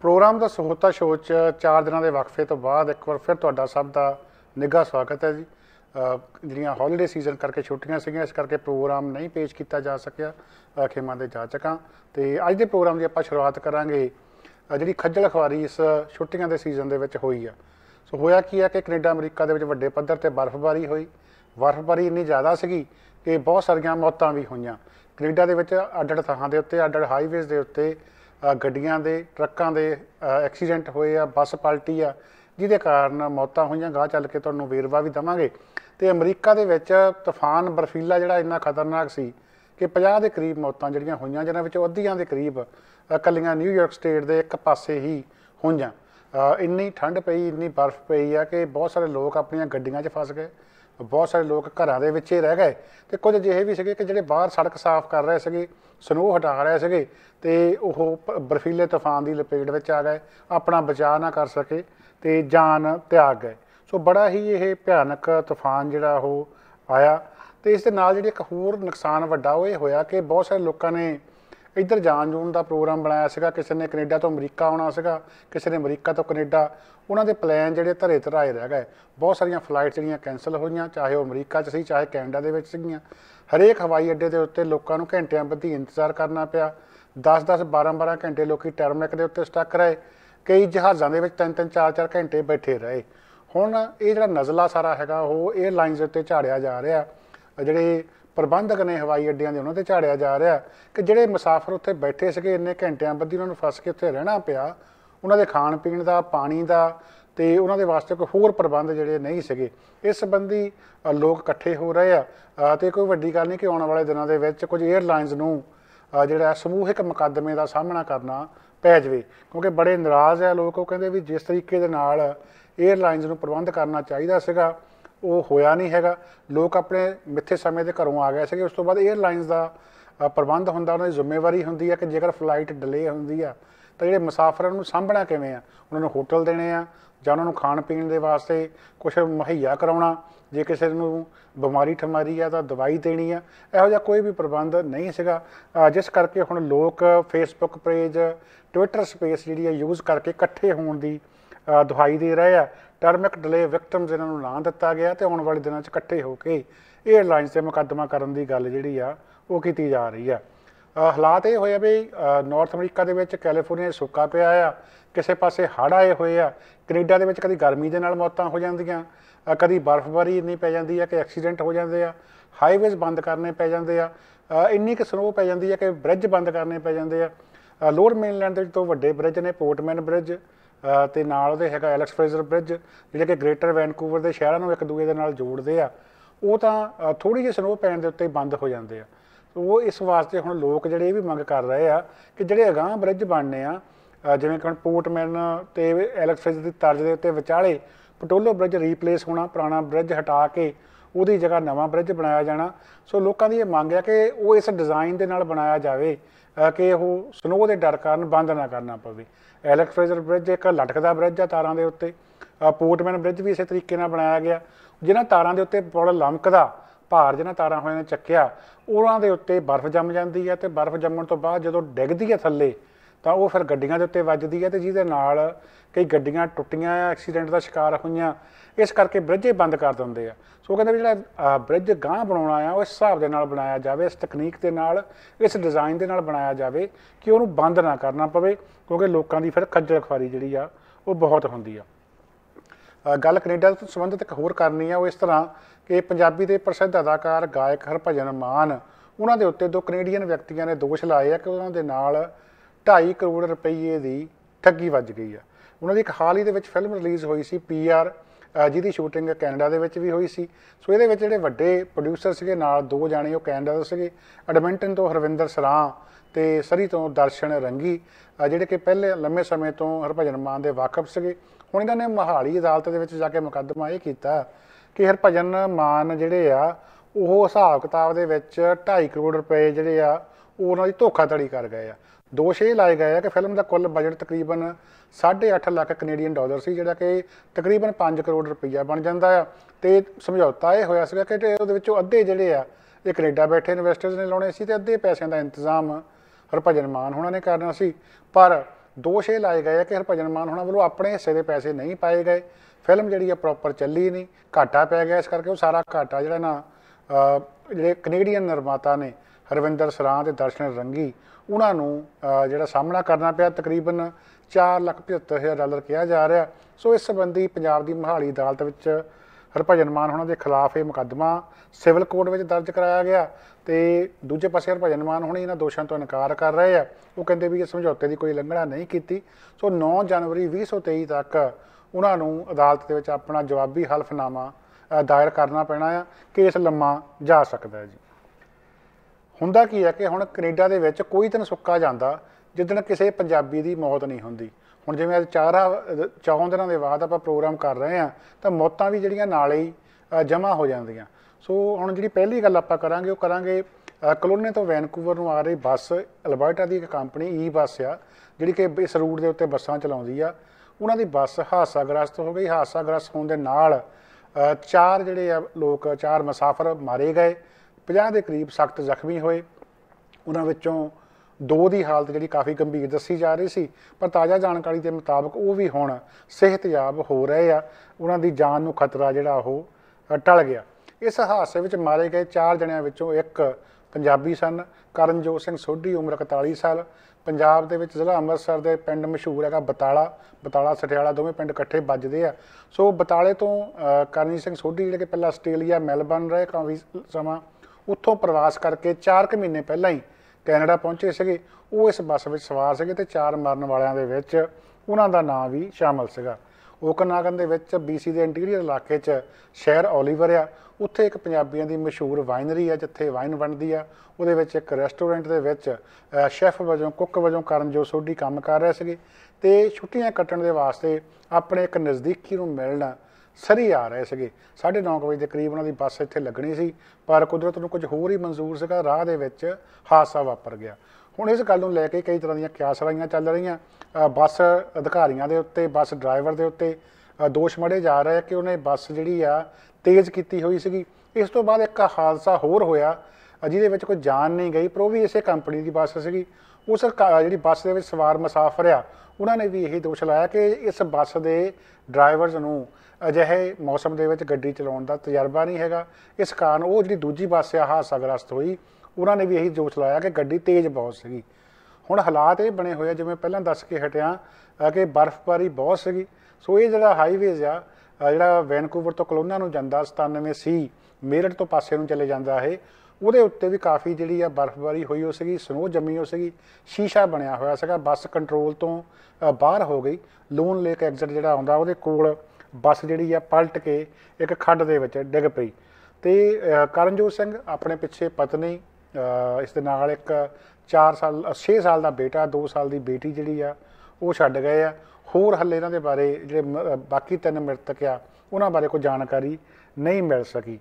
programme ਦਾ Sahota show 'ਚ ਚਾਰ ਦਿਨਾਂ ਦੇ ਵਕਫੇ ਤੋਂ ਬਾਅਦ ਇੱਕ ਵਾਰ ਫਿਰ ਤੁਹਾਡਾ ਸਭ ਦਾ ਨਿੱਘਾ ਸਵਾਗਤ ਹੈ ਜੀ ਜਿਹੜੀਆਂ ਹੌਲੀਡੇ ਸੀਜ਼ਨ ਕਰਕੇ ਛੁੱਟੀਆਂ ਸੀਗੀਆਂ ਇਸ ਕਰਕੇ ਪ੍ਰੋਗਰਾਮ ਨਹੀਂ ਪੇਸ਼ ਕੀਤਾ ਜਾ ਸਕਿਆ ਖੇਮਾਂ ਦੇ ਜਾਚਕਾਂ ਤੇ ਅੱਜ ਦੇ ਪ੍ਰੋਗਰਾਮ ਦੀ ਆਪਾਂ ਸ਼ੁਰੂਆਤ ਕਰਾਂਗੇ ਜਿਹੜੀ ਖੱਜਲ ਖਵਾਰੀ ਇਸ ਛੁੱਟੀਆਂ ਦੇ ਸੀਜ਼ਨ ਦੇ ਵਿੱਚ ਹੋਈ ਆ ਸੋ ਹੋਇਆ ਕੀ ਆ ਕਿ ਕੈਨੇਡਾ ਅਮਰੀਕਾ ਦੇ ਵਿੱਚ ਵੱਡੇ ਪੱਧਰ ਤੇ ਬਰਫ਼ਬਾਰੀ ਹੋਈ ਬਰਫ਼ਬਾਰੀ ਇੰਨੀ ਜ਼ਿਆਦਾ ਸੀਗੀ ਕਿ ਬਹੁਤ ਸਾਰੀਆਂ ਮੌਤਾਂ ਵੀ ਹੋਈਆਂ ਕੈਨੇਡਾ ਦੇ ਵਿੱਚ ਅੱਡ-ਅੱਡ ਥਾਂ ਦੇ ਉੱਤੇ ਅੱਡ-ਅੱਡ ਹਾਈਵੇਜ਼ ਦੇ ਉੱਤੇ ਗੱਡੀਆਂ ਦੇ ਟਰੱਕਾਂ ਦੇ ਐਕਸੀਡੈਂਟ ਹੋਏ ਆ ਬੱਸ ਪਲਟੀ ਆ ਜਿਹਦੇ ਕਾਰਨ ਮੌਤਾਂ ਹੋਈਆਂ ਗਾਹ ਚੱਲ ਕੇ ਤੁਹਾਨੂੰ ਵੇਰਵਾ ਵੀ ਦਵਾਂਗੇ ਤੇ ਅਮਰੀਕਾ ਦੇ ਵਿੱਚ ਤੂਫਾਨ ਬਰਫੀਲਾ ਜਿਹੜਾ ਇੰਨਾ ਖਤਰਨਾਕ ਸੀ ਕਿ 50 ਦੇ ਕਰੀਬ ਮੌਤਾਂ ਜਿਹੜੀਆਂ ਹੋਈਆਂ ਜਿਨ੍ਹਾਂ ਵਿੱਚੋਂ ਅੱਧੀਆਂ ਦੇ ਕਰੀਬ ਕੱਲੀਆਂ ਨਿਊਯਾਰਕ ਸਟੇਟ ਦੇ ਇੱਕ ਪਾਸੇ ਹੀ ਹੋਈਆਂ ਇੰਨੀ ਠੰਡ ਪਈ ਇੰਨੀ ਬਰਫ਼ ਪਈ ਆ ਕਿ ਬਹੁਤ ਸਾਰੇ ਲੋਕ ਆਪਣੀਆਂ ਗੱਡੀਆਂ 'ਚ ਫਸ ਗਏ ਬਹੁਤ ਸਾਰੇ ਲੋਕ ਘਰਾਂ ਦੇ ਵਿੱਚ ਹੀ ਰਹਿ ਗਏ ਤੇ ਕੁਝ ਜਿਹੇ ਵੀ ਸੀਗੇ ਕਿ ਜਿਹੜੇ ਬਾਹਰ ਸੜਕ ਸਾਫ਼ ਕਰ ਰਹੇ ਸੀਗੇ ਸਨੋ ਹਟਾ ਰਹੇ ਸੀਗੇ ਤੇ ਉਹ ਬਰਫੀਲੇ ਤੂਫਾਨ ਦੀ ਲਪੇਟ ਵਿੱਚ ਆ ਗਏ ਆਪਣਾ ਬਚਾਅ ਨਾ ਕਰ ਸਕੇ ਤੇ ਜਾਨ ਤਿਆਗ ਗਏ ਸੋ ਬੜਾ ਹੀ ਇਹ ਭਿਆਨਕ ਤੂਫਾਨ ਜਿਹੜਾ ਉਹ ਆਇਆ ਤੇ ਇਸ ਦੇ ਨਾਲ ਜਿਹੜੀ ਇੱਕ ਹੋਰ ਨੁਕਸਾਨ ਵੱਡਾ ਹੋਇਆ ਕਿ ਬਹੁਤ ਸਾਰੇ ਲੋਕਾਂ ਨੇ ਇੱਧਰ ਜਾਣ ਜੂਣ ਦਾ ਪ੍ਰੋਗਰਾਮ ਬਣਾਇਆ ਸੀਗਾ ਕਿਸੇ ਨੇ ਕੈਨੇਡਾ ਤੋਂ ਅਮਰੀਕਾ ਆਉਣਾ ਸੀਗਾ ਕਿਸੇ ਨੇ ਅਮਰੀਕਾ ਤੋਂ ਕੈਨੇਡਾ ਉਹਨਾਂ ਦੇ ਪਲਾਨ ਜਿਹੜੇ ਧਰੇ ਧਰਾਏ ਰਹਿ ਗਏ ਬਹੁਤ ਸਾਰੀਆਂ ਫਲਾਈਟ ਜਿਹੜੀਆਂ ਕੈਨਸਲ ਹੋਈਆਂ ਚਾਹੇ ਉਹ ਅਮਰੀਕਾ 'ਚ ਸੀ ਚਾਹੇ ਕੈਨੇਡਾ ਦੇ ਵਿੱਚ ਸੀਗੀਆਂ ਹਰੇਕ ਹਵਾਈ ਅੱਡੇ ਦੇ ਉੱਤੇ ਲੋਕਾਂ ਨੂੰ ਘੰਟਿਆਂ ਬੱਧੀ ਇੰਤਜ਼ਾਰ ਕਰਨਾ ਪਿਆ 10-10 12-12 ਘੰਟੇ ਲੋਕੀ ਟਰਮਿਨਲ ਦੇ ਉੱਤੇ ਸਟਕ ਰਹੇ ਕਈ ਜਹਾਜ਼ਾਂ ਦੇ ਵਿੱਚ 3-3 4-4 ਘੰਟੇ ਬੈਠੇ ਰਹੇ ਹੁਣ ਇਹ ਜਿਹੜਾ ਨਜ਼ਲਾ ਸਾਰਾ ਹੈਗਾ ਉਹ 에ਅਰਲਾਈਨਸ ਉੱਤੇ ਝਾੜਿਆ ਜਾ ਰਿਹਾ ਜਿਹੜੇ ਪ੍ਰਬੰਧਕ ਨੇ ਹਵਾਈ ਅੱਡਿਆਂ ਦੇ ਉਹਨਾਂ ਤੇ ਝਾੜਿਆ ਜਾ ਰਿਹਾ ਕਿ ਜਿਹੜੇ ਮੁਸਾਫਰ ਉੱਥੇ ਬੈਠੇ ਸੀਗੇ ਇੰਨੇ ਘੰਟਿਆਂ ਬੱਧੀ ਉਹਨਾਂ ਨੂੰ ਫਸ ਕੇ ਉੱਥੇ ਰਹਿਣਾ ਪਿਆ ਉਹਨਾਂ ਦੇ ਖਾਣ ਪੀਣ ਦਾ ਪਾਣੀ ਦਾ ਤੇ ਉਹਨਾਂ ਦੇ ਵਾਸਤੇ ਕੋਈ ਹੋਰ ਪ੍ਰਬੰਧ ਜਿਹੜੇ ਨਹੀਂ ਸੀਗੇ ਇਸ ਸੰਬੰਧੀ ਲੋਕ ਇਕੱਠੇ ਹੋ ਰਹੇ ਆ ਤੇ ਕੋਈ ਵੱਡੀ ਗੱਲ ਨਹੀਂ ਕਿ ਆਉਣ ਵਾਲੇ ਦਿਨਾਂ ਦੇ ਵਿੱਚ ਕੁਝ 에ਅਰਲਾਈਨਸ ਨੂੰ ਜਿਹੜਾ ਸਮੂਹਿਕ ਮੁਕੱਦਮੇ ਦਾ ਸਾਹਮਣਾ ਕਰਨਾ ਪੈ ਜਵੇ ਕਿਉਂਕਿ ਬੜੇ ਨਾਰਾਜ਼ ਆ ਲੋਕ ਉਹ ਕਹਿੰਦੇ ਵੀ ਜਿਸ ਤਰੀਕੇ ਦੇ ਨਾਲ 에ਅਰਲਾਈਨਸ ਨੂੰ ਪ੍ਰਬੰਧ ਕਰਨਾ ਚਾਹੀਦਾ ਸੀਗਾ ਉਹ ਹੋਇਆ ਨਹੀਂ ਹੈਗਾ ਲੋਕ ਆਪਣੇ ਮਿੱਥੇ ਸਮੇਂ ਦੇ ਘਰੋਂ ਆ ਗਏ ਸੀਗੇ ਉਸ ਤੋਂ ਬਾਅਦ 에ਅਰਲਾਈਨਸ ਦਾ ਪ੍ਰਬੰਧ ਹੁੰਦਾ ਉਹਨਾਂ ਦੀ ਜ਼ਿੰਮੇਵਾਰੀ ਹੁੰਦੀ ਹੈ ਕਿ ਜੇਕਰ ਫਲਾਈਟ ਡਿਲੇ ਹੁੰਦੀ ਆ ਤਾਂ ਜਿਹੜੇ ਮੁਸਾਫਰਾਂ ਨੂੰ ਸਾਂਭਣਾ ਕਿਵੇਂ ਆ ਉਹਨਾਂ ਨੂੰ ਹੋਟਲ ਦੇਣੇ ਆ ਜਾਂ ਉਹਨਾਂ ਨੂੰ ਖਾਣ ਪੀਣ ਦੇ ਵਾਸਤੇ ਕੁਝ ਮੁਹੱਈਆ ਕਰਾਉਣਾ ਜੇ ਕਿਸੇ ਨੂੰ ਬਿਮਾਰੀ ਠਮਾਰੀ ਆ ਤਾਂ ਦਵਾਈ ਦੇਣੀ ਆ ਇਹੋ ਜਿਹਾ ਕੋਈ ਵੀ ਪ੍ਰਬੰਧ ਨਹੀਂ ਸੀਗਾ ਜਿਸ ਕਰਕੇ ਹੁਣ ਲੋਕ ਫੇਸਬੁੱਕ ਪੇਜ ਟਵਿੱਟਰ ਸਪੇਸ ਜਿਹੜੀ ਆ ਯੂਜ਼ ਕਰਕੇ ਇਕੱਠੇ ਹੋਣ ਦੀ ਦੁਹਾਈ ਦੇ ਰਹੇ ਆ ਟਰਮਿਕ ਡਿਲੇ ਵਿਕਟਮਸ ਇਹਨਾਂ ਨੂੰ ਨਾਂ ਦਿੱਤਾ ਗਿਆ ਤੇ ਆਉਣ ਵਾਲੇ ਦਿਨਾਂ 'ਚ ਇਕੱਠੇ ਹੋ ਕੇ ਏਅਰਲਾਈਨਸ ਤੇ ਮੁਕੱਦਮਾ ਕਰਨ ਦੀ ਗੱਲ ਜਿਹੜੀ ਆ ਉਹ ਕੀਤੀ ਜਾ ਰਹੀ ਆ ਹਾਲਾਤ ਇਹ ਹੋਇਆ ਵੀ ਨਾਰਥ ਅਮਰੀਕਾ ਦੇ ਵਿੱਚ ਕੈਲੀਫੋਰਨੀਆ ਸੁੱਕਾ ਪਿਆ ਆ ਕਿਸੇ ਪਾਸੇ ਹੜ੍ਹ ਆਏ ਹੋਏ ਆ ਕੈਨੇਡਾ ਦੇ ਵਿੱਚ ਕਦੀ ਗਰਮੀ ਦੇ ਨਾਲ ਮੌਤਾਂ ਹੋ ਜਾਂਦੀਆਂ ਕਦੀ ਬਰਫ਼ਬਾਰੀ ਇੰਨੀ ਪੈ ਜਾਂਦੀ ਆ ਕਿ ਐਕਸੀਡੈਂਟ ਹੋ ਜਾਂਦੇ ਆ ਹਾਈਵੇਜ਼ ਬੰਦ ਕਰਨੇ ਪੈ ਜਾਂਦੇ ਆ ਇੰਨੀ ਕਿ ਸਨੋ ਪੈ ਜਾਂਦੀ ਆ ਕਿ ਬ੍ਰਿਜ ਬੰਦ ਕਰਨੇ ਪੈ ਜਾਂਦੇ ਆ ਲੋਅਰ ਮੇਨਲੈਂਡ ਦੇ ਵਿੱਚ ਤੋਂ ਵੱਡੇ ਬ੍ਰਿਜ ਨੇ ਪੋਰਟਮੈਨ ਬ੍ਰਿਜ ਤੇ ਨਾਲ ਉਹਦੇ ਹੈਗਾ ਐਲੈਕਸ ਫ੍ਰੇਜ਼ਰ ਬ੍ਰਿਜ ਜਿਹੜੇ ਕਿ ਗ੍ਰੇਟਰ ਵੈਨਕੂਵਰ ਦੇ ਸ਼ਹਿਰਾਂ ਨੂੰ ਇੱਕ ਦੂਜੇ ਦੇ ਨਾਲ ਜੋੜਦੇ ਆ ਉਹ ਤਾਂ ਥੋੜੀ ਜਿਹੀ ਸਨੋ ਪੈਣ ਦੇ ਉੱਤੇ ਬੰਦ ਹੋ ਜਾਂਦੇ ਆ ਉਹ ਇਸ ਵਾਸਤੇ ਹੁਣ ਲੋਕ ਜਿਹੜੇ ਇਹ ਵੀ ਮੰਗ ਕਰ ਰਹੇ ਆ ਕਿ ਜਿਹੜੇ ਅਗਾਹ ਬ੍ਰਿਜ ਬਣਨੇ ਆ ਜਿਵੇਂ ਕਿ ਪੋਰਟਮੈਨ ਤੇ ਐਲੈਕਸ ਫ੍ਰੇਜ਼ਰ ਦੀ ਤਰਜ਼ ਦੇ ਉੱਤੇ ਵਿਚਾਲੇ ਪਟੋਲੋ ਬ੍ਰਿਜ ਰੀਪਲੇਸ ਹੋਣਾ ਪੁਰਾਣਾ ਬ੍ਰਿਜ ਹਟਾ ਕੇ ਉਹਦੀ ਜਗ੍ਹਾ ਨਵਾਂ ਬ੍ਰਿਜ ਬਣਾਇਆ ਜਾਣਾ ਸੋ ਲੋਕਾਂ ਦੀ ਇਹ ਮੰਗ ਹੈ ਕਿ ਉਹ ਇਸ ਡਿਜ਼ਾਈਨ ਦੇ ਨਾਲ ਬਣਾਇਆ ਜਾਵੇ ਕਿ ਉਹ ਸਨੋ ਦੇ ਡਰ ਕਾਰਨ ਬੰਦ ਨਾ ਕਰਨਾ ਪਵੇ ਐਲੈਕਸ ਫ੍ਰੇਜ਼ਰ ਬ੍ਰਿਜ ਇੱਕ ਲਟਕਦਾ ਬ੍ਰਿਜ ਆ ਤਾਰਾਂ ਦੇ ਉੱਤੇ ਪੋਰਟਮੈਨ ਬ੍ਰਿਜ ਵੀ ਇਸੇ ਤਰੀਕੇ ਨਾਲ ਬਣਾਇਆ ਗਿਆ ਜਿਹਨਾਂ ਤਾਰਾਂ ਦੇ ਉੱਤੇ ਬੜਾ ਲਮਕਦਾ ਭਾਰ ਜਿਹਨਾਂ ਤਾਰਾਂ ਹੋਏ ਨੇ ਚੱਕਿਆ ਉਹਨਾਂ ਦੇ ਉੱਤੇ ਬਰਫ਼ ਜੰਮ ਜਾਂਦੀ ਹੈ ਤੇ ਬਰਫ਼ ਜੰਮਣ ਤੋਂ ਬਾਅਦ ਜਦੋਂ ਡਿੱਗਦੀ ਹੈ ਥੱਲੇ ਤਾਂ ਉਹ ਫਿਰ ਗੱਡੀਆਂ ਦੇ ਉੱਤੇ ਵੱਜਦੀ ਹੈ ਤੇ ਜਿਹਦੇ ਨਾਲ ਕਈ ਗੱਡੀਆਂ ਟੁੱਟੀਆਂ ਆ ਐਕਸੀਡੈਂਟ ਦਾ ਸ਼ਿਕਾਰ ਹੋਈਆਂ ਇਸ ਕਰਕੇ ਬ੍ਰਿਜੇ ਬੰਦ ਕਰ ਦਿੰਦੇ ਆ ਸੋ ਕਹਿੰਦੇ ਵੀ ਜਿਹੜਾ ਬ੍ਰਿਜ ਗਾਂ ਬਣਾਉਣਾ ਆ ਉਹ ਇਸ ਹਿਸਾਬ ਦੇ ਨਾਲ ਬਣਾਇਆ ਜਾਵੇ ਇਸ ਤਕਨੀਕ ਦੇ ਨਾਲ ਇਸ ਡਿਜ਼ਾਈਨ ਦੇ ਨਾਲ ਬਣਾਇਆ ਜਾਵੇ ਕਿ ਉਹਨੂੰ ਬੰਦ ਨਾ ਕਰਨਾ ਪਵੇ ਕਿਉਂਕਿ ਲੋਕਾਂ ਦੀ ਫਿਰ ਖੱਜਲ ਖਵਾਰੀ ਜਿਹੜੀ ਆ ਉਹ ਬਹੁਤ ਹੁੰਦੀ ਆ ਗੱਲ ਕੈਨੇਡਾ ਤੋਂ ਸੰਬੰਧਿਤ ਇੱਕ ਹੋਰ ਕਰਨੀ ਆ ਉਹ ਇਸ ਤਰ੍ਹਾਂ ਕਿ ਪੰਜਾਬੀ ਦੇ ਪ੍ਰਸਿੱਧ ਅਦਾਕਾਰ ਗਾਇਕ ਹਰਭਜਨ ਮਾਨ ਉਹਨਾਂ ਦੇ ਉੱਤੇ ਦੋ ਕੈਨੇਡੀਅਨ ਵਿਅਕਤੀਆਂ ਨੇ ਦੋਸ਼ ਲਾਏ ਆ ਕਿ ਉਹਨਾਂ ਦੇ ਨਾਲ 2.5 ਕਰੋੜ ਰੁਪਏ ਦੀ ਠੱਗੀ ਵੱਜ ਗਈ ਆ ਉਹਨਾਂ ਦੀ ਇੱਕ ਹਾਲ ਹੀ ਦੇ ਵਿੱਚ ਫਿਲਮ ਰਿਲੀਜ਼ ਹੋਈ ਸੀ ਪੀਆਰ ਜਿਹਦੀ ਸ਼ੂਟਿੰਗ ਕੈਨੇਡਾ ਦੇ ਵਿੱਚ ਵੀ ਹੋਈ ਸੀ ਸੋ ਇਹਦੇ ਵਿੱਚ ਜਿਹੜੇ ਵੱਡੇ ਪ੍ਰੋਡਿਊਸਰ ਸੀਗੇ ਨਾਲ ਦੋ ਜਾਣੇ ਉਹ ਕੈਨੇਡਾ ਦੇ ਸੀਗੇ ਐਡਮਿੰਟਨ ਤੋਂ ਹਰਵਿੰਦਰ ਸਰਾਂ ਤੇ ਸਰੀ ਤੋਂ ਦਰਸ਼ਨ ਰੰਗੀ ਜਿਹੜੇ ਕਿ ਪਹਿਲੇ ਲੰਮੇ ਸਮੇਂ ਤੋਂ ਹਰਭਜਨ ਮਾਨ ਦੇ ਵਾਕਫ ਸੀਗੇ ਹੁਣ ਇਹਨਾਂ ਨੇ ਮਹਾਲੀ ਅਦਾਲਤ ਦੇ ਵਿੱਚ ਜਾ ਕੇ ਮੁਕੱਦਮਾ ਇਹ ਕੀਤਾ ਕਿ ਹਰਭਜਨ ਮਾਨ ਜਿਹੜੇ ਆ ਉਹ ਹਿਸਾਬ ਕਿਤਾਬ ਦੇ ਵਿੱਚ 2.5 ਕਰੋੜ ਰੁਪਏ ਜਿਹੜੇ ਆ ਉਹਨਾਂ ਦੀ ਧੋਖਾਧੜੀ ਕਰ ਗਏ ਆ ਦੋਸ਼ ਇਹ ਲਾਇਆ ਗਿਆ ਹੈ ਕਿ ਫਿਲਮ ਦਾ ਕੁੱਲ ਬਜਟ ਤਕਰੀਬਨ 8.5 ਲੱਖ ਕੈਨੇਡੀਅਨ ਡਾਲਰ ਸੀ ਜਿਹੜਾ ਕਿ ਤਕਰੀਬਨ 5 ਕਰੋੜ ਰੁਪਈਆ ਬਣ ਜਾਂਦਾ ਆ ਤੇ ਸਮਝੌਤਾ ਇਹ ਹੋਇਆ ਸੀਗਾ ਕਿ ਉਹਦੇ ਵਿੱਚੋਂ ਅੱਧੇ ਜਿਹੜੇ ਆ ਇਹ ਕੈਨੇਡਾ ਬੈਠੇ ਇਨਵੈਸਟਰਸ ਨੇ ਲਾਉਣੇ ਸੀ ਤੇ ਅੱਧੇ ਪੈਸਿਆਂ ਦਾ ਇੰਤਜ਼ਾਮ ਹਰਭਜਨ ਮਾਨ ਹੋਣਾ ਨੇ ਕਰਨਾ ਸੀ ਪਰ ਦੋਸ਼ ਇਹ ਲਾਏ ਗਏ ਆ ਕਿ ਹਰਭਜਨ ਮਾਨ ਹੋਣਾ ਵੱਲੋਂ ਆਪਣੇ ਹਿੱਸੇ ਦੇ ਪੈਸੇ ਨਹੀਂ ਪਾਏ ਗਏ ਫਿਲਮ ਜਿਹੜੀ ਆ ਪ੍ਰੋਪਰ ਚੱਲੀ ਨਹੀਂ ਘਾਟਾ ਪੈ ਗਿਆ ਇਸ ਕਰਕੇ ਉਹ ਸਾਰਾ ਘਾਟਾ ਜਿਹੜਾ ਨਾ ਜਿਹੜੇ ਕੈਨੇਡੀਅਨ ਨਿਰਮਾਤਾ ਨੇ ਹਰਵਿੰਦਰ ਸਰਾਂ ਤੇ ਦਰਸ਼ਨ ਰੰਗੀ ਉਹਨਾਂ ਨੂੰ ਜਿਹੜਾ ਸਾਹਮਣਾ ਕਰਨਾ ਪਿਆ ਤਕਰੀਬਨ 475000 ਡਾਲਰ ਕਿਹਾ ਜਾ ਰਿਹਾ ਸੋ ਇਸ ਸੰਬੰਧੀ ਪੰਜਾਬ ਦੀ ਮਹਾਲੀ ਅਦਾਲਤ ਵਿੱਚ ਹਰਭਜਨ ਮਾਨ ਹੁਣਾਂ ਦੇ ਖਿਲਾਫ ਇਹ ਮੁਕੱਦਮਾ ਸਿਵਲ ਕੋਰਟ ਵਿੱਚ ਦਰਜ ਕਰਾਇਆ ਗਿਆ ਤੇ ਦੂਜੇ ਪਾਸੇ ਹਰਭਜਨ ਮਾਨ ਹੋਣੀ ਇਹਨਾਂ ਦੋਸ਼ਾਂ ਤੋਂ ਇਨਕਾਰ ਕਰ ਰਹੇ ਆ ਉਹ ਕਹਿੰਦੇ ਵੀ ਇਸ ਸਮਝੌਤੇ ਦੀ ਕੋਈ ਲੰਘਣਾ ਨਹੀਂ ਕੀਤੀ ਸੋ 9 ਜਨਵਰੀ 2023 ਤੱਕ ਉਹਨਾਂ ਨੂੰ ਅਦਾਲਤ ਦੇ ਵਿੱਚ ਆਪਣਾ ਜਵਾਬੀ ਹਲਫਨਾਮਾ ਦਾਇਰ ਕਰਨਾ ਪੈਣਾ ਆ ਕੇਸ ਲੰਮਾ ਜਾ ਸਕਦਾ ਹੈ ਜੀ ਹੁੰਦਾ ਕੀ ਹੈ ਕਿ ਹੁਣ ਕੈਨੇਡਾ ਦੇ ਵਿੱਚ ਕੋਈ ਦਿਨ ਸੁੱਕਾ ਜਾਂਦਾ ਜਿੱਦਣ ਕਿਸੇ ਪੰਜਾਬੀ ਦੀ ਮੌਤ ਨਹੀਂ ਹੁੰਦੀ ਹੁਣ ਜਿਵੇਂ ਅੱਜ 4 4 ਦਿਨਾਂ ਦੇ ਬਾਅਦ ਆਪਾਂ ਪ੍ਰੋਗਰਾਮ ਕਰ ਰਹੇ ਆ ਤਾਂ ਮੌਤਾਂ ਵੀ ਜਿਹੜੀਆਂ ਨਾਲ ਹੀ ਜਮ੍ਹਾਂ ਹੋ ਜਾਂਦੀਆਂ ਸੋ ਹੁਣ ਜਿਹੜੀ ਪਹਿਲੀ ਗੱਲ ਆਪਾਂ ਕਰਾਂਗੇ ਉਹ ਕਰਾਂਗੇ ਕਲੋਨੇ ਤੋਂ ਵੈਨਕੂਵਰ ਨੂੰ ਆ ਰਹੀ ਬੱਸ ਅਲਬਰਟਾ ਦੀ ਇੱਕ ਕੰਪਨੀ ਈ ਬੱਸ ਆ ਜਿਹੜੀ ਕਿ ਇਸ ਰੂਟ ਦੇ ਉੱਤੇ ਬੱਸਾਂ ਚਲਾਉਂਦੀ ਆ ਉਹਨਾਂ ਦੀ ਬੱਸ ਗ੍ਰਸਤ ਹੋ ਗਈ ਗ੍ਰਸਤ ਹੋਣ ਦੇ ਨਾਲ ਚਾਰ ਜਿਹੜੇ ਆ ਲੋਕ ਚਾਰ ਮੁਸਾਫਰ ਮਾਰੇ ਗਏ 50 ਦੇ ਕਰੀਬ ਸਖਤ ਜ਼ਖਮੀ ਹੋਏ ਉਹਨਾਂ ਵਿੱਚੋਂ ਦੋ ਦੀ ਹਾਲਤ ਜਿਹੜੀ ਕਾਫੀ ਗੰਭੀਰ ਦੱਸੀ ਜਾ ਰਹੀ ਸੀ ਪਰ ਤਾਜ਼ਾ ਜਾਣਕਾਰੀ ਦੇ ਮੁਤਾਬਕ ਉਹ ਵੀ ਹੁਣ ਸਿਹਤਯਾਬ ਹੋ ਰਹੇ ਆ ਉਹਨਾਂ ਦੀ ਜਾਨ ਨੂੰ ਖਤਰਾ ਜਿਹੜਾ ਉਹ ਟਲ ਗਿਆ ਇਸ ਹਾਦਸੇ ਵਿੱਚ ਮਾਰੇ ਗਏ ਚਾਰ ਜਣਿਆਂ ਵਿੱਚੋਂ ਇੱਕ ਪੰਜਾਬੀ ਸਨ ਕਰਨਜੋਤ ਸਿੰਘ ਸੋਢੀ ਉਮਰ 41 ਸਾਲ ਪੰਜਾਬ ਦੇ ਵਿੱਚ ਜ਼ਿਲ੍ਹਾ ਅੰਮ੍ਰਿਤਸਰ ਦੇ ਪਿੰਡ ਮਸ਼ਹੂਰ ਹੈਗਾ ਬਤਾਲਾ ਬਤਾਲਾ ਸਠਿਆਲਾ ਦੋਵੇਂ ਪਿੰਡ ਇਕੱਠੇ ਵੱਜਦੇ ਆ ਸੋ ਬਤਾਲੇ ਤੋਂ ਕਰਨੀ ਸਿੰਘ ਸੋਢੀ ਜਿਹੜੇ ਕਿ ਪਹਿਲਾਂ ਆਸਟ੍ਰੇਲੀਆ ਮੈਲਬਨ ਰਹੇ ਕਾਫੀ ਸਮਾਂ ਉੱਥੋਂ ਪ੍ਰਵਾਸ ਕਰਕੇ 4 ਮਹੀਨੇ ਪਹਿਲਾਂ ਹੀ ਕੈਨੇਡਾ ਪਹੁੰਚੇ ਸੀਗੇ ਉਹ ਇਸ ਬੱਸ ਵਿੱਚ ਸਵਾਰ ਸੀਗੇ ਤੇ ਚਾਰ ਮਰਨ ਵਾਲਿਆਂ ਦੇ ਵਿੱਚ ਉਹਨਾਂ ਦਾ ਨਾਂ ਵੀ ਸ਼ਾਮਲ ਸੀਗਾ ਓਕਨਾਗਨ ਦੇ ਵਿੱਚ BC ਦੇ ਇੰਟੀਰੀਅਰ ਇਲਾਕੇ 'ਚ ਸ਼ਹਿਰ ਓਲੀਵਰ ਆ ਉੱਥੇ ਇੱਕ ਪੰਜਾਬੀਆਂ ਦੀ ਮਸ਼ਹੂਰ ਵਾਈਨਰੀ ਆ ਜਿੱਥੇ ਵਾਈਨ ਬਣਦੀ ਆ ਉਹਦੇ ਵਿੱਚ ਇੱਕ ਰੈਸਟੋਰੈਂਟ ਦੇ ਵਿੱਚ ਸ਼ੈਫ ਵਜੋਂ ਕੁੱਕ ਵਜੋਂ ਕਰਨਜੋ ਸੋਢੀ ਕੰਮ ਕਰ ਰਹੇ ਸੀਗੇ ਤੇ ਛੁੱਟੀਆਂ ਕੱਟਣ ਦੇ ਵਾਸਤੇ ਆਪਣੇ ਇੱਕ ਨਜ਼ਦੀਕੀ ਨੂੰ ਮਿਲਣਾ ਸਰੀ ਆ ਰਹੇ ਸੀਗੇ 9:30 ਵਜੇ ਦੇ ਕਰੀਬ ਉਹਨਾਂ ਦੀ ਬੱਸ ਇੱਥੇ ਲੱਗਣੀ ਸੀ ਪਰ ਕੁਦਰਤ ਨੂੰ ਕੁਝ ਹੋਰ ਹੀ ਮਨਜ਼ੂਰ ਸੀਗਾ ਰਾਹ ਦੇ ਵਿੱਚ ਹਾਦਸਾ ਵਾਪਰ ਗਿਆ ਹੁਣ ਇਸ ਗੱਲ ਨੂੰ ਲੈ ਕੇ ਕਈ ਤਰ੍ਹਾਂ ਦੀਆਂ ਕਿਆਸਰਾਈਆਂ ਚੱਲ ਰਹੀਆਂ ਬੱਸ ਅਧਿਕਾਰੀਆਂ ਦੇ ਉੱਤੇ ਬੱਸ ਡਰਾਈਵਰ ਦੇ ਉੱਤੇ ਦੋਸ਼ ਮੜੇ ਜਾ ਰਹੇ ਕਿ ਉਹਨੇ ਬੱਸ ਜਿਹੜੀ ਆ ਤੇਜ਼ ਕੀਤੀ ਹੋਈ ਸੀਗੀ ਇਸ ਤੋਂ ਬਾਅਦ ਇੱਕ ਹਾਦਸਾ ਹੋਰ ਹੋਇਆ ਜਿਹਦੇ ਵਿੱਚ ਕੋਈ ਜਾਨ ਨਹੀਂ ਗਈ ਪਰ ਉਹ ਵੀ ਇਸੇ ਕੰਪਨੀ ਦੀ ਬੱਸ ਸੀਗੀ ਉਸ ਜਿਹੜੀ ਬੱਸ ਦੇ ਵਿੱਚ ਸਵਾਰ ਮੁਸਾਫਰ ਆ ਉਹਨਾਂ ਨੇ ਵੀ ਇਹੀ ਦੋਸ਼ ਲਾਇਆ ਕਿ ਇਸ ਬੱਸ ਦੇ ਡਰਾਈਵਰਸ ਨੂੰ ਅਜਿਹੇ ਮੌਸਮ ਦੇ ਵਿੱਚ ਗੱਡੀ ਚਲਾਉਣ ਦਾ ਤਜਰਬਾ ਨਹੀਂ ਹੈਗਾ ਇਸ ਕਾਰਨ ਉਹ ਜਿਹੜੀ ਦੂਜੀ ਬੱਸ ਆ ਹਾਦਸਾਗ੍ਰਸਤ ਹੋਈ ਉਹਨਾਂ ਨੇ ਵੀ ਇਹੀ ਜੋਸ਼ ਲਾਇਆ ਕਿ ਗੱਡੀ ਤੇਜ਼ ਬਹੁਤ ਸੀਗੀ ਹੁਣ ਹਾਲਾਤ ਇਹ ਬਣੇ ਹੋਏ ਆ ਜਿਵੇਂ ਪਹਿਲਾਂ ਦੱਸ ਕੇ ਹਟਿਆ ਕਿ ਬਰਫ਼ਬਾਰੀ ਬਹੁਤ ਸੀਗੀ ਸੋ ਇਹ ਜਿਹੜਾ ਹਾਈਵੇਜ਼ ਆ ਜਿਹੜਾ ਵੈਨਕੂਵਰ ਤੋਂ ਕਲੋਨਾ ਨੂੰ ਜਾਂਦਾ 97 ਸੀ ਮੇਰਠ ਤੋਂ ਪਾਸੇ ਨੂੰ ਚਲੇ ਜਾਂਦਾ ਹੈ ਉਹਦੇ ਉੱਤੇ ਵੀ ਕਾਫੀ ਜਿਹੜੀ ਆ ਬਰਫ਼ਬਾਰੀ ਹੋਈ ਹੋ ਸੀਗੀ ਸਨੋ ਜੰਮੀ ਹੋ ਸੀਗੀ ਸ਼ੀਸ਼ਾ ਬਣਿਆ ਹੋਇਆ ਸੀਗਾ ਬੱਸ ਕੰਟਰੋਲ ਤੋਂ ਬਾਹਰ ਹੋ ਗਈ ਲੋਨ ਲੇਕ ਐਗਜ਼ਿਟ ਜਿਹੜਾ ਆਉਂਦਾ ਉਹਦੇ ਕੋਲ ਬੱਸ ਜਿਹੜੀ ਆ ਪਲਟ ਕੇ ਇੱਕ ਖੱਡ ਦੇ ਵਿੱਚ ਡਿੱਗ ਪਈ ਤੇ ਕਰਨਜੋਤ ਸਿੰਘ ਆਪਣੇ ਪਿੱਛੇ ਪਤਨੀ ਇਸ ਦੇ ਨਾਲ ਇੱਕ 4 ਸਾਲ 6 ਸਾਲ ਦਾ ਬੇਟਾ 2 ਸਾਲ ਦੀ ਬੇਟੀ ਜਿਹੜੀ ਆ ਉਹ ਛੱਡ ਗਏ ਆ ਹੋਰ ਹੱਲੇ ਇਹਨਾਂ ਦੇ ਬਾਰੇ ਜਿਹੜੇ ਬਾਕੀ ਤਿੰਨ ਮ੍ਰਿਤਕ ਆ ਉਹਨਾਂ ਬਾਰੇ ਕੋਈ ਜਾਣਕਾਰੀ ਨਹੀਂ ਮਿਲ ਸਕੀ